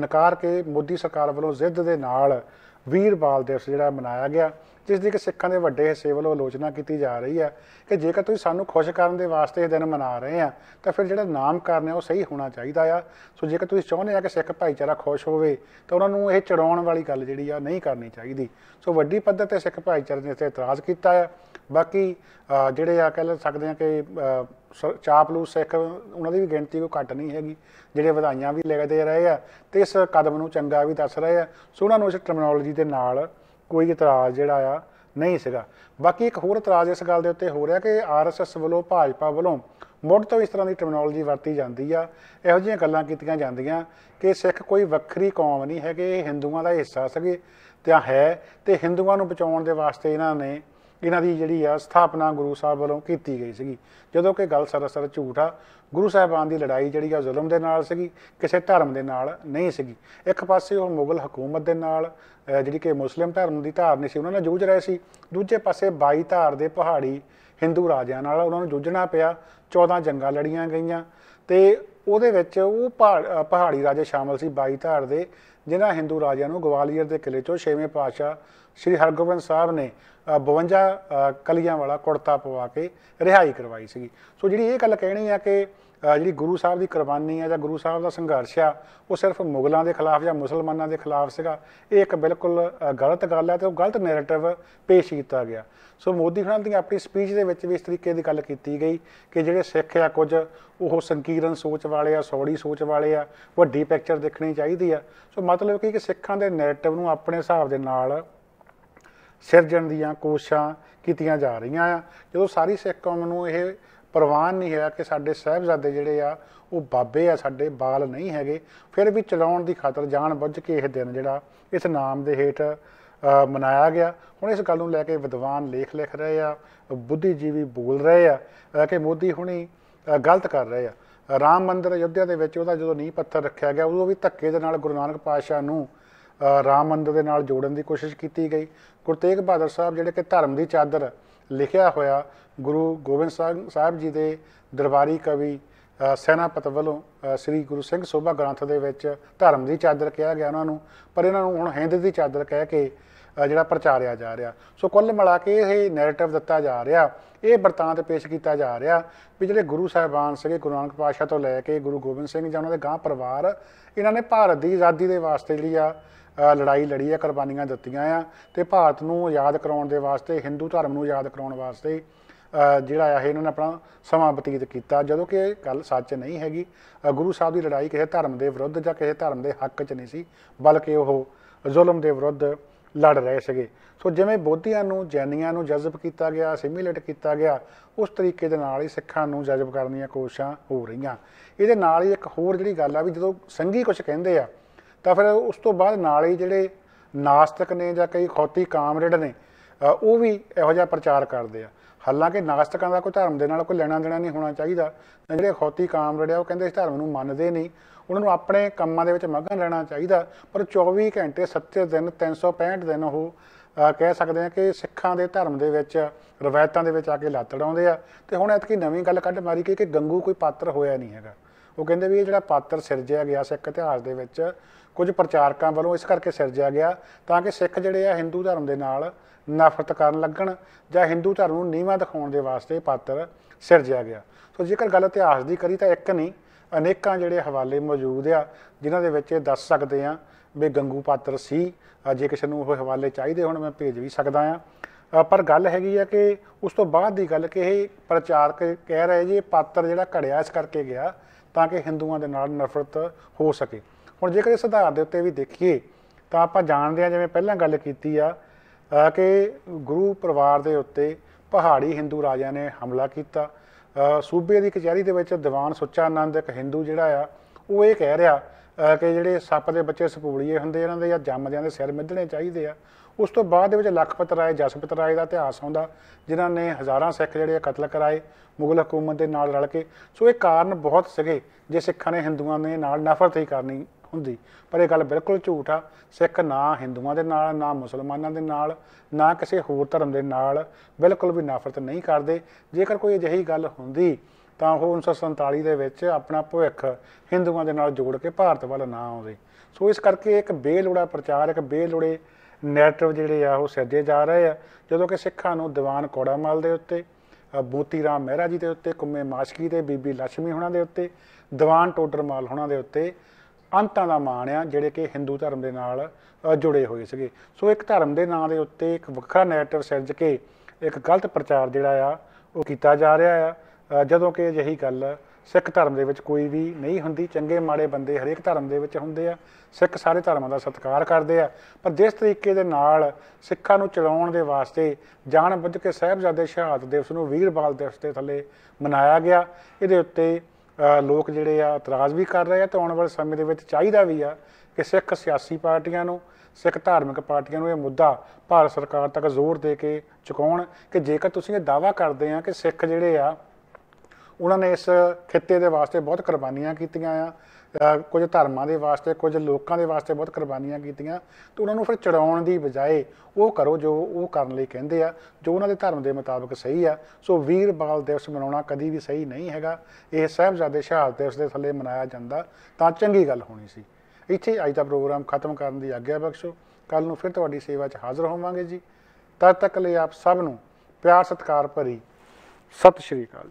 ਨਕਾਰ ਕੇ ਮੋਦੀ ਸਰਕਾਰ ਵੱਲੋਂ ਜ਼ਿੱਦ ਦੇ ਨਾਲ ਵੀਰਵਾਲ ਦਿਵਸ ਜਿਹੜਾ ਮਨਾਇਆ ਗਿਆ ਜਿਸ ਦੀ ਕਿ ਸਿੱਖਾਂ ਦੇ ਵੱਡੇ ਹਿੱਸੇ ਵੱਲੋਂ ਆਲੋਚਨਾ ਕੀਤੀ ਜਾ ਰਹੀ ਹੈ ਕਿ ਜੇਕਰ ਤੁਸੀਂ ਸਾਨੂੰ ਖੁਸ਼ ਕਰਨ ਦੇ ਵਾਸਤੇ ਇਹ ਦਿਨ ਮਨਾ ਰਹੇ ਆ ਤਾਂ ਫਿਰ ਜਿਹੜਾ ਨਾਮ ਹੈ ਉਹ ਸਹੀ ਹੋਣਾ ਚਾਹੀਦਾ ਆ ਸੋ ਜੇਕਰ ਤੁਸੀਂ ਚਾਹੁੰਦੇ ਆ ਕਿ ਸਿੱਖ ਭਾਈਚਾਰਾ ਖੁਸ਼ ਹੋਵੇ ਤਾਂ ਉਹਨਾਂ ਨੂੰ ਇਹ ਚੜਾਉਣ ਵਾਲੀ ਗੱਲ ਜਿਹੜੀ ਆ ਨਹੀਂ ਕਰਨੀ ਚਾਹੀਦੀ ਸੋ ਵੱਡੀ ਪੱਧਰ ਤੇ ਸਿੱਖ ਭਾਈਚਾਰੇ ਨੇ ਇਸ ਤੇ ਇਤਰਾਜ਼ ਕੀਤਾ ਆ ਬਾਕੀ ਜਿਹੜੇ ਆ ਕਹਿ ਸਕਦੇ ਆ ਕਿ ਚਾਪਲੂ ਸਿੱਖ ਉਹਨਾਂ ਦੀ ਵੀ ਗਿਣਤੀ ਕੋਈ ਘੱਟ ਨਹੀਂ ਹੈਗੀ ਜਿਹੜੇ ਵਧਾਈਆਂ ਵੀ ਲਿਖਦੇ ਰਹੇ ਆ ਤੇ ਇਸ ਕਦਮ ਨੂੰ ਚੰਗਾ ਵੀ ਦੱਸ ਰਹੇ ਆ ਸੋ ਉਹਨਾਂ ਨੂੰ ਇਸ ਟਰਮੀਨੋਲੋਜੀ ਦੇ ਨਾਲ ਕੋਈ ਇਤਰਾਜ਼ ਜਿਹੜਾ ਆ ਨਹੀਂ ਸੀਗਾ ਬਾਕੀ ਇੱਕ ਹੋਰ ਇਤਰਾਜ਼ ਇਸ ਗੱਲ ਦੇ ਉੱਤੇ ਹੋ ਰਿਹਾ ਕਿ ਆਰਐਸਐਸ ਵੱਲੋਂ ਭਾਜਪਾ ਵੱਲੋਂ ਮੁੱਢ ਤੋਂ ਇਸ ਤਰ੍ਹਾਂ ਦੀ ਟਰਮੀਨੋਲੋਜੀ ਵਰਤੀ ਜਾਂਦੀ ਆ ਇਹੋ ਜਿਹੀਆਂ ਗੱਲਾਂ ਕੀਤੀਆਂ ਜਾਂਦੀਆਂ ਕਿ ਸਿੱਖ ਕੋਈ ਵੱਖਰੀ ਕੌਮ ਨਹੀਂ ਹੈਗੇ ਇਹ ਹਿੰਦੂਆਂ ਦਾ ਹਿੱਸਾ ਸੀਗੇ ਤੇ ਹੈ ਤੇ ਹਿੰਦੂਆਂ ਨੂੰ ਬਚਾਉਣ ਦੇ ਵਾਸਤੇ ਇਹਨਾਂ ਨੇ ਇਹਨਾਂ ਦੀ ਜਿਹੜੀ ਆ ਸਥਾਪਨਾ ਗੁਰੂ ਸਾਹਿਬ ਵੱਲੋਂ ਕੀਤੀ ਗਈ ਸੀਗੀ ਜਦੋਂ ਕਿ ਗੱਲ ਸਰਸਰ ਝੂਠ ਆ ਗੁਰੂ ਸਾਹਿਬਾਨ ਦੀ ਲੜਾਈ ਜਿਹੜੀ ਆ ਜ਼ੁਲਮ ਦੇ ਨਾਲ ਸੀਗੀ ਕਿਸੇ ਧਰਮ ਦੇ ਨਾਲ ਨਹੀਂ ਸੀਗੀ ਇੱਕ ਪਾਸੇ ਉਹ ਮੁਗਲ ਹਕੂਮਤ ਦੇ ਨਾਲ ਜਿਹੜੀ ਕਿ ਮੁਸਲਿਮ ਧਰਮ ਦੀ ਧਾਰਨੀ ਸੀ ਉਹਨਾਂ ਨਾਲ ਜੂਝ ਰਹੇ ਸੀ ਦੂਜੇ ਪਾਸੇ ਬਾਈ ਧਾਰ ਦੇ ਪਹਾੜੀ ਹਿੰਦੂ ਰਾਜਿਆਂ ਨਾਲ ਉਹਨਾਂ ਨੂੰ ਜੂਝਣਾ ਪਿਆ 14 ਜੰਗਾਂ ਲੜੀਆਂ ਗਈਆਂ ਤੇ ਉਹਦੇ ਵਿੱਚ ਉਹ ਪਹਾੜੀ ਰਾਜੇ ਸ਼ਾਮਲ ਸੀ ਬਾਈ ਧਾਰ ਦੇ ਜਿਨ੍ਹਾਂ ਹਿੰਦੂ ਰਾਜਿਆਂ ਨੂੰ ਗਵਾਲੀਅਰ ਦੇ ਕਿਲੇ ਚੋਂ 6ਵੇਂ ਪਾਸ਼ਾ ਸ੍ਰੀ ਹਰਗੋਬਿੰਦ ਸਾਹਿਬ ਨੇ 52 ਕਲੀਆਂ ਵਾਲਾ ਕੁੜਤਾ ਪਵਾ ਕੇ ਰਿਹਾਈ ਕਰਵਾਈ ਸੀਗੀ ਸੋ ਜਿਹੜੀ ਇਹ ਗੱਲ ਕਹਿਣੀ ਆ ਕਿ ਜਿਹੜੀ ਗੁਰੂ ਸਾਹਿਬ ਦੀ ਕੁਰਬਾਨੀ ਆ ਜਾਂ ਗੁਰੂ ਸਾਹਿਬ ਦਾ ਸੰਘਰਸ਼ ਆ ਉਹ ਸਿਰਫ ਮੁਗਲਾਂ ਦੇ ਖਿਲਾਫ ਜਾਂ ਮੁਸਲਮਾਨਾਂ ਦੇ ਖਿਲਾਫ ਸੀਗਾ ਇਹ ਇੱਕ ਬਿਲਕੁਲ ਗਲਤ ਗੱਲ ਹੈ ਤੇ ਉਹ ਗਲਤ ਨੈਰੇਟਿਵ ਪੇਸ਼ ਕੀਤਾ ਗਿਆ ਸੋ ਮੋਦੀ ਖਾਨ ਦੀ ਆਪਣੀ ਸਪੀਚ ਦੇ ਵਿੱਚ ਵੀ ਇਸ ਤਰੀਕੇ ਦੀ ਗੱਲ ਕੀਤੀ ਗਈ ਕਿ ਜਿਹੜੇ ਸਿੱਖ ਆ ਕੁਝ ਉਹ ਸੰਕੀਰਨ ਸੋਚ ਵਾਲੇ ਆ ਸੌੜੀ ਸੋਚ ਵਾਲੇ ਆ ਵੱਡੀ ਪਿਕਚਰ ਦੇਖਣੀ ਚਾਹੀਦੀ ਆ ਸੋ ਮਤਲਬ ਕਿ ਸਿੱਖਾਂ ਦੇ ਨੈਰੇਟਿਵ ਨੂੰ ਆਪਣੇ ਹਿਸਾਬ ਦੇ ਨਾਲ ਸਿਰਜਣ ਦੀਆਂ ਕੋਸ਼ਿਸ਼ਾਂ ਕੀਤੀਆਂ ਜਾ ਰਹੀਆਂ ਆ ਜਦੋਂ ਸਾਰੀ ਸਿੱਖ ਕੌਮ ਨੂੰ ਇਹ ਪ੍ਰਵਾਨ ਨਹੀਂ ਹੋਇਆ ਕਿ ਸਾਡੇ ਸਹਿਬਜ਼ਾਦੇ ਜਿਹੜੇ ਆ ਉਹ ਬਾਬੇ ਆ ਸਾਡੇ ਬਾਲ ਨਹੀਂ ਹੈਗੇ ਫਿਰ ਵੀ ਚਲਾਉਣ ਦੀ ਖਾਤਰ ਜਾਣ ਬੁੱਝ ਕੇ ਇਹ ਦਿਨ ਜਿਹੜਾ ਇਸ ਨਾਮ ਦੇ ਹੇਠ ਮਨਾਇਆ ਗਿਆ ਹੁਣ ਇਸ ਗੱਲ ਨੂੰ ਲੈ ਕੇ ਵਿਦਵਾਨ ਲੇਖ ਲਿਖ ਰਹੇ ਆ ਬੁੱਧੀਜੀਵੀ ਬੋਲ ਰਹੇ ਆ ਕਿ ਮੋਦੀ ਹੁਣੀ ਗਲਤ ਕਰ ਰਹੇ ਆ ਰਾਮ ਮੰਦਿਰ ਅਯੁੱਧਿਆ ਦੇ ਵਿੱਚ ਉਹਦਾ ਜਦੋਂ ਨੀਂਹ ਪੱਥਰ ਰੱਖਿਆ ਗਿਆ ਉਦੋਂ ਵੀ ਧੱਕੇ ਦੇ ਨਾਲ ਗੁਰੂ ਨਾਨਕ ਪਾਤਸ਼ਾਹ ਨੂੰ ਰਾਮ ਮੰਦਰ ਦੇ ਨਾਲ ਜੋੜਨ ਦੀ ਕੋਸ਼ਿਸ਼ ਕੀਤੀ ਗਈ ਗੁਰੂ ਤੇਗ ਬਹਾਦਰ ਸਾਹਿਬ ਜਿਹੜੇ ਕਿ ਧਰਮ ਦੀ ਚਾਦਰ ਲਿਖਿਆ ਹੋਇਆ ਗੁਰੂ ਗੋਬਿੰਦ ਸਾਹਿਬ ਜੀ ਦੇ ਦਰਬਾਰੀ ਕਵੀ ਸੈਨਾਪਤ ਵੱਲੋਂ ਸ੍ਰੀ ਗੁਰੂ ਸਿੰਘ ਸੋਭਾ ਗ੍ਰੰਥ ਦੇ ਵਿੱਚ ਧਰਮ ਦੀ ਚਾਦਰ ਕਿਹਾ ਗਿਆ ਉਹਨਾਂ ਨੂੰ ਪਰ ਇਹਨਾਂ ਨੂੰ ਹੁਣ ਹਿੰਦ ਦੀ ਚਾਦਰ ਕਹਿ ਕੇ ਜਿਹੜਾ ਪ੍ਰਚਾਰਿਆ ਜਾ ਰਿਹਾ ਸੋ ਕੁੱਲ ਮਿਲਾ ਕੇ ਇਹ ਨੈਰੇਟਿਵ ਦਿੱਤਾ ਜਾ ਰਿਹਾ ਇਹ ਵਰਤਾਂਤ ਪੇਸ਼ ਕੀਤਾ ਜਾ ਰਿਹਾ ਵੀ ਜਿਹੜੇ ਗੁਰੂ ਸਾਹਿਬਾਨ ਸੀਗੇ ਗੁਰੂ ਨਾਨਕ ਪਾਸ਼ਾ ਤੋਂ ਲੈ ਕੇ ਗੁਰੂ ਗੋਬਿੰਦ ਸਿੰਘ ਜਾਂ ਉਹਨਾਂ ਦੇ ਗਾਂ ਪਰਿਵਾਰ ਇਹਨਾਂ ਨੇ ਭਾਰਤ ਦੀ ਆਜ਼ਾਦੀ ਦੇ ਵਾਸਤੇ ਜਿਹੜੀ ਆ ਲੜਾਈ ਲੜੀ ਹੈ ਕੁਰਬਾਨੀਆਂ ਦਿੱਤੀਆਂ ਆ ਤੇ ਭਾਰਤ ਨੂੰ ਆਜ਼ਾਦ ਕਰਾਉਣ ਦੇ ਵਾਸਤੇ ਹਿੰਦੂ ਧਰਮ ਨੂੰ ਆਜ਼ਾਦ ਕਰਾਉਣ ਵਾਸਤੇ ਜਿਹੜਾ ਆ ਇਹਨਾਂ ਨੇ ਆਪਣਾ ਸਮਾਂ ਬਤੀਤ ਕੀਤਾ ਜਦੋਂ ਕਿ ਇਹ ਗੱਲ ਸੱਚ ਨਹੀਂ ਹੈਗੀ ਗੁਰੂ ਸਾਹਿਬ ਦੀ ਲੜਾਈ ਕਿਸੇ ਧਰਮ ਦੇ ਵਿਰੁੱਧ ਜਾਂ ਕਿਸੇ ਧਰਮ ਦੇ ਹੱਕ 'ਚ ਨਹੀਂ ਸੀ ਬਲਕਿ ਉਹ ਜ਼ੁਲਮ ਦੇ ਵਿਰੁੱਧ ਲੜ ਰਹੇ ਸੀਗੇ ਸੋ ਜਿਵੇਂ ਬੋਧੀਆਂ ਨੂੰ ਜੈਨੀਆਂ ਨੂੰ ਜਜ਼ਬ ਕੀਤਾ ਗਿਆ ਸਿਮੂਲੇਟ ਕੀਤਾ ਗਿਆ ਉਸ ਤਰੀਕੇ ਦੇ ਨਾਲ ਹੀ ਸਿੱਖਾਂ ਨੂੰ ਜਜ਼ਬ ਕਰਨ ਦੀਆਂ ਕੋਸ਼ਿਸ਼ਾਂ ਹੋ ਰਹੀਆਂ ਇਹਦੇ ਨਾਲ ਹੀ ਇੱਕ ਹੋਰ ਜਿਹੜੀ ਗੱਲ ਆ ਵੀ ਜਦੋਂ ਸੰਗੀ ਕੁਝ ਕਹਿੰਦੇ ਆ ਤਾਂ ਫਿਰ ਉਸ ਤੋਂ ਬਾਅਦ ਨਾਲ ਹੀ ਜਿਹੜੇ ਨਾਸਤਕ ਨੇ ਜਾਂ ਕਈ ਖੌਤੀ ਕਾਮਰੇਡ ਨੇ ਉਹ ਵੀ ਇਹੋ ਜਿਹਾ ਪ੍ਰਚਾਰ ਕਰਦੇ ਆ ਹਾਲਾਂਕਿ ਨਾਸਤਕਾਂ ਦਾ ਕੋਈ ਧਰਮ ਦੇ ਨਾਲ ਕੋਈ ਲੈਣਾ ਦੇਣਾ ਨਹੀਂ ਹੋਣਾ ਚਾਹੀਦਾ ਜਿਹੜੇ ਖੌਤੀ ਕਾਮਰੇਡ ਆ ਉਹ ਕਹਿੰਦੇ ਇਸ ਧਰਮ ਨੂੰ ਮੰਨਦੇ ਨਹੀਂ ਉਹਨਾਂ ਨੂੰ ਆਪਣੇ ਕੰਮਾਂ ਦੇ ਵਿੱਚ ਮਗਨ ਰਹਿਣਾ ਚਾਹੀਦਾ ਪਰ 24 ਘੰਟੇ 7 ਦਿਨ 365 ਦਿਨ ਉਹ ਕਹਿ ਸਕਦੇ ਆ ਕਿ ਸਿੱਖਾਂ ਦੇ ਧਰਮ ਦੇ ਵਿੱਚ ਰਵਾਇਤਾਂ ਦੇ ਵਿੱਚ ਆ ਕੇ ਲੱਤੜਾਉਂਦੇ ਆ ਤੇ ਹੁਣ ਇਤਕੀ ਨਵੀਂ ਗੱਲ ਕੱਢ ਮਾਰੀ ਕਿ ਗੰਗੂ ਕੋਈ ਪਾਤਰ ਹੋਇਆ ਨਹੀਂ ਹੈਗਾ ਉਹ ਕਹਿੰਦੇ ਵੀ ਇਹ ਜਿਹੜਾ ਪਾਤਰ ਸਿਰਜਿਆ ਗਿਆ ਸਿੱਖ ਇਤਿਹਾਸ ਦੇ ਵਿੱਚ ਕੁਝ ਪ੍ਰਚਾਰਕਾਂ ਵੱਲੋਂ ਇਸ ਕਰਕੇ ਸਿਰਜਿਆ ਗਿਆ ਤਾਂ ਕਿ ਸਿੱਖ ਜਿਹੜੇ ਆ ਹਿੰਦੂ ਧਰਮ ਦੇ ਨਾਲ ਨਫ਼ਰਤ ਕਰਨ ਲੱਗਣ ਜਾਂ ਹਿੰਦੂ ਧਰਮ ਨੂੰ ਨੀਵਾਂ ਦਿਖਾਉਣ ਦੇ ਵਾਸਤੇ ਪਾਤਰ ਸਿਰਜਿਆ ਗਿਆ ਸੋ ਜੇਕਰ ਗੱਲ ਇਤਿਹਾਸ ਦੀ ਕਰੀ ਤਾਂ ਇੱਕ ਨਹੀਂ ਅਨੇਕਾਂ ਜਿਹੜੇ ਹਵਾਲੇ ਮੌਜੂਦ ਆ ਜਿਨ੍ਹਾਂ ਦੇ ਵਿੱਚ ਇਹ ਦੱਸ ਸਕਦੇ ਆ ਵੀ ਗੰਗੂ ਪਾਤਰ ਸੀ ਜੇ ਕਿਸੇ ਨੂੰ ਉਹ ਹਵਾਲੇ ਚਾਹੀਦੇ ਹੋਣ ਮੈਂ ਭੇਜ ਵੀ ਸਕਦਾ ਆ ਪਰ ਗੱਲ ਹੈਗੀ ਆ ਕਿ ਉਸ ਤੋਂ ਬਾਅਦ ਦੀ ਗੱਲ ਕਿ ਇਹ ਪ੍ਰਚਾਰਕ ਕਹਿ ਰਹੇ ਜੀ ਪਾਤਰ ਜਿਹੜਾ ਘੜਿਆ ਇਸ ਕਰਕੇ ਗਿਆ ਤਾਂ ਕਿ ਹਿੰਦੂਆਂ ਦੇ ਨਾਲ ਨਫ਼ਰਤ ਹੋ ਸਕੇ ਹੁਣ ਜੇਕਰ ਇਸ ਆਧਾਰ ਦੇ ਉੱਤੇ ਵੀ ਦੇਖੀਏ ਤਾਂ ਆਪਾਂ ਜਾਣਦੇ ਆ ਜਿਵੇਂ ਪਹਿਲਾਂ ਗੱਲ ਕੀਤੀ ਆ ਕਿ ਗੁਰੂ ਪਰਿਵਾਰ ਦੇ ਉੱਤੇ ਪਹਾੜੀ ਹਿੰਦੂ ਰਾਜਿਆਂ ਨੇ ਹਮਲਾ ਕੀਤਾ ਸੂਬੇ ਦੀ ਕਚਹਿਰੀ ਦੇ ਵਿੱਚ ਦੀਵਾਨ ਸੁੱਚਾ ਆਨੰਦ ਇੱਕ ਹਿੰਦੂ ਜਿਹੜਾ ਆ ਉਹ ਇਹ ਕਹਿ ਰਿਹਾ ਕਿ ਜਿਹੜੇ ਸੱਪ ਦੇ ਬੱਚੇ ਸਪੂਲੀਏ ਹੁੰਦੇ ਇਹਨਾਂ ਦੇ ਜਾਂ ਜੰਮਦਿਆਂ ਦੇ ਸਿਰ ਮਿੱਧਣੇ ਚਾਹੀਦੇ ਆ ਉਸ ਤੋਂ ਬਾਅਦ ਦੇ ਵਿੱਚ ਲਖਪਤ ਰਾਏ ਜਸਪਤ ਰਾਏ ਦਾ ਇਤਿਹਾਸ ਆਉਂਦਾ ਜਿਨ੍ਹਾਂ ਨੇ ਹਜ਼ਾਰਾਂ ਸਿੱਖ ਜਿਹੜੇ ਕਤਲ ਕਰਾਏ ਮੁਗਲ ਹਕੂਮਤ ਦੇ ਨਾਲ ਰਲ ਕੇ ਸੋ ਇਹ ਕਾਰਨ ਬਹੁਤ ਸਗੇ ਜੇ ਸਿੱਖਾਂ ਨੇ ਹਿੰਦੂਆਂ ਦੇ ਨਾਲ ਨਫ਼ਰਤ ਹੀ ਕਰਨੀ ਹੁੰਦੀ ਪਰ ਇਹ ਗੱਲ ਬਿਲਕੁਲ ਝੂਠ ਆ ਸਿੱਖ ਨਾ ਹਿੰਦੂਆਂ ਦੇ ਨਾਲ ਨਾ ਮੁਸਲਮਾਨਾਂ ਦੇ ਨਾਲ ਨਾ ਕਿਸੇ ਹੋਰ ਧਰਮ ਦੇ ਨਾਲ ਬਿਲਕੁਲ ਵੀ ਨਫ਼ਰਤ ਨਹੀਂ ਕਰਦੇ ਜੇਕਰ ਕੋਈ ਅਜਿਹੀ ਗੱਲ ਹੁੰਦੀ ਤਾਂ ਉਹ 1947 ਦੇ ਵਿੱਚ ਆਪਣਾ ਭਵਿੱਖ ਹਿੰਦੂਆਂ ਦੇ ਨਾਲ ਜੋੜ ਕੇ ਭਾਰਤ ਵੱਲ ਨਾ ਆਉਂਦੇ ਸੋ ਇਸ ਕਰਕੇ ਇੱਕ ਬੇਲੋੜਾ ਪ੍ਰਚਾਰ ਇੱਕ ਬੇਲੋੜੇ ਨੈਰੇਟਿਵ ਜਿਹੜੇ ਆ ਉਹ ਸੱਜੇ ਜਾ ਰਹੇ ਆ ਜਦੋਂ ਕਿ ਸਿੱਖਾਂ ਨੂੰ ਦੀਵਾਨ ਕੋੜਾ ਮਾਲ ਦੇ ਉੱਤੇ ਬੋਤੀ ਰਾਮ ਮਹਿਰਾ ਜੀ ਦੇ ਉੱਤੇ ਕੁੰਮੇ ਮਾਸ਼ਕੀ ਤੇ ਬੀਬੀ ਲక్ష్ਮੀ ਹੋਣਾ ਦੇ ਉੱਤੇ ਦੀਵਾਨ ਟੋਡਰ ਮਾਲ ਹੋਣਾ ਦੇ ਉੱਤੇ ਅੰਤਾਂ ਦਾ ਮਾਣ ਆ ਜਿਹੜੇ ਕਿ ਹਿੰਦੂ ਧਰਮ ਦੇ ਨਾਲ ਜੁੜੇ ਹੋਏ ਸੀਗੇ ਸੋ ਇੱਕ ਧਰਮ ਦੇ ਨਾਂ ਦੇ ਉੱਤੇ ਇੱਕ ਵੱਖਰਾ ਨੈਰੇਟਿਵ ਸਿਰਜ ਕੇ ਇੱਕ ਗਲਤ ਪ੍ਰਚਾਰ ਜਿਹੜਾ ਆ ਉਹ ਕੀਤਾ ਜਾ ਰਿਹਾ ਆ ਜਦੋਂ ਕਿ ਅਜਿਹੀ ਗੱਲ ਸਿੱਖ ਧਰਮ ਦੇ ਵਿੱਚ ਕੋਈ ਵੀ ਨਹੀਂ ਹੁੰਦੀ ਚੰਗੇ ਮਾੜੇ ਬੰਦੇ ਹਰੇਕ ਧਰਮ ਦੇ ਵਿੱਚ ਹੁੰਦੇ ਆ ਸਿੱਖ ਸਾਰੇ ਧਰਮਾਂ ਦਾ ਸਤਿਕਾਰ ਕਰਦੇ ਆ ਪਰ ਜਿਸ ਤਰੀਕੇ ਦੇ ਨਾਲ ਸਿੱਖਾਂ ਨੂੰ ਚਲਾਉਣ ਦੇ ਵਾਸਤੇ ਜਾਣ ਬੁੱਝ ਕੇ ਸਹਿਬਜ਼ਾਦੇ ਸ਼ਹਾਦਤ ਦਿਵਸ ਨੂੰ ਵੀਰਬਾਲ ਦਿਵਸ ਦੇ ਥੱਲੇ ਮਨਾਇਆ ਗਿਆ ਇਹਦੇ ਉੱਤੇ ਲੋਕ ਜਿਹੜੇ ਆ ਇਤਰਾਜ਼ ਵੀ ਕਰ ਰਹੇ ਆ ਤੇ ਆਉਣ ਵਾਲੇ ਸਮੇਂ ਦੇ ਵਿੱਚ ਚਾਹੀਦਾ ਵੀ ਆ ਕਿ ਸਿੱਖ ਸਿਆਸੀ ਪਾਰਟੀਆਂ ਨੂੰ ਸਿੱਖ ਧਾਰਮਿਕ ਪਾਰਟੀਆਂ ਨੂੰ ਇਹ ਮੁੱਦਾ ਭਾਰਤ ਸਰਕਾਰ ਤੱਕ ਜ਼ੋਰ ਦੇ ਕੇ ਚੁਕਾਉਣ ਕਿ ਜੇਕਰ ਤੁਸੀਂ ਇਹ ਦਾਵਾ ਕਰਦੇ ਆ ਕਿ ਸਿੱਖ ਜਿਹੜੇ ਆ ਉਹਨਾਂ ਨੇ ਇਸ ਖਿੱਤੇ ਦੇ ਵਾਸਤੇ ਬਹੁਤ ਕੁਰਬਾਨੀਆਂ ਕੀਤੀਆਂ ਆ ਕੁਝ ਧਰਮਾਂ ਦੇ ਵਾਸਤੇ ਕੁਝ ਲੋਕਾਂ ਦੇ ਵਾਸਤੇ ਬਹੁਤ ਕੁਰਬਾਨੀਆਂ ਕੀਤੀਆਂ ਤੇ ਉਹਨਾਂ ਨੂੰ ਫਿਰ ਚੜਾਉਣ ਦੀ ਬਜਾਏ ਉਹ ਕਰੋ ਜੋ ਉਹ ਕਰਨ ਲਈ ਕਹਿੰਦੇ ਆ ਜੋ ਉਹਨਾਂ ਦੇ ਧਰਮ ਦੇ ਮੁਤਾਬਕ ਸਹੀ ਆ ਸੋ ਵੀਰ ਬਾਲ ਦਿਵਸ ਮਨਾਉਣਾ ਕਦੀ ਵੀ ਸਹੀ ਨਹੀਂ ਹੈਗਾ ਇਹ ਸਹਿਬਜ਼ਾਦੇ ਸ਼ਹਾਦਤ ਦਿਵਸ ਦੇ ਥੱਲੇ ਮਨਾਇਆ ਜਾਂਦਾ ਤਾਂ ਚੰਗੀ ਗੱਲ ਹੋਣੀ ਸੀ ਇੱਥੇ ਅੱਜ ਦਾ ਪ੍ਰੋਗਰਾਮ ਖਤਮ ਕਰਨ ਦੀ ਆਗਿਆ ਬਖਸ਼ੋ ਕੱਲ ਨੂੰ ਫਿਰ ਤੁਹਾਡੀ ਸੇਵਾ 'ਚ ਹਾਜ਼ਰ ਹੋਵਾਂਗੇ ਜੀ ਤਦ ਤੱਕ ਲਈ ਆਪ ਸਭ ਨੂੰ ਪਿਆਰ ਸਤਿਕਾਰ ਭਰੀ ਸਤਿ ਸ਼੍ਰੀ ਅਕਾਲ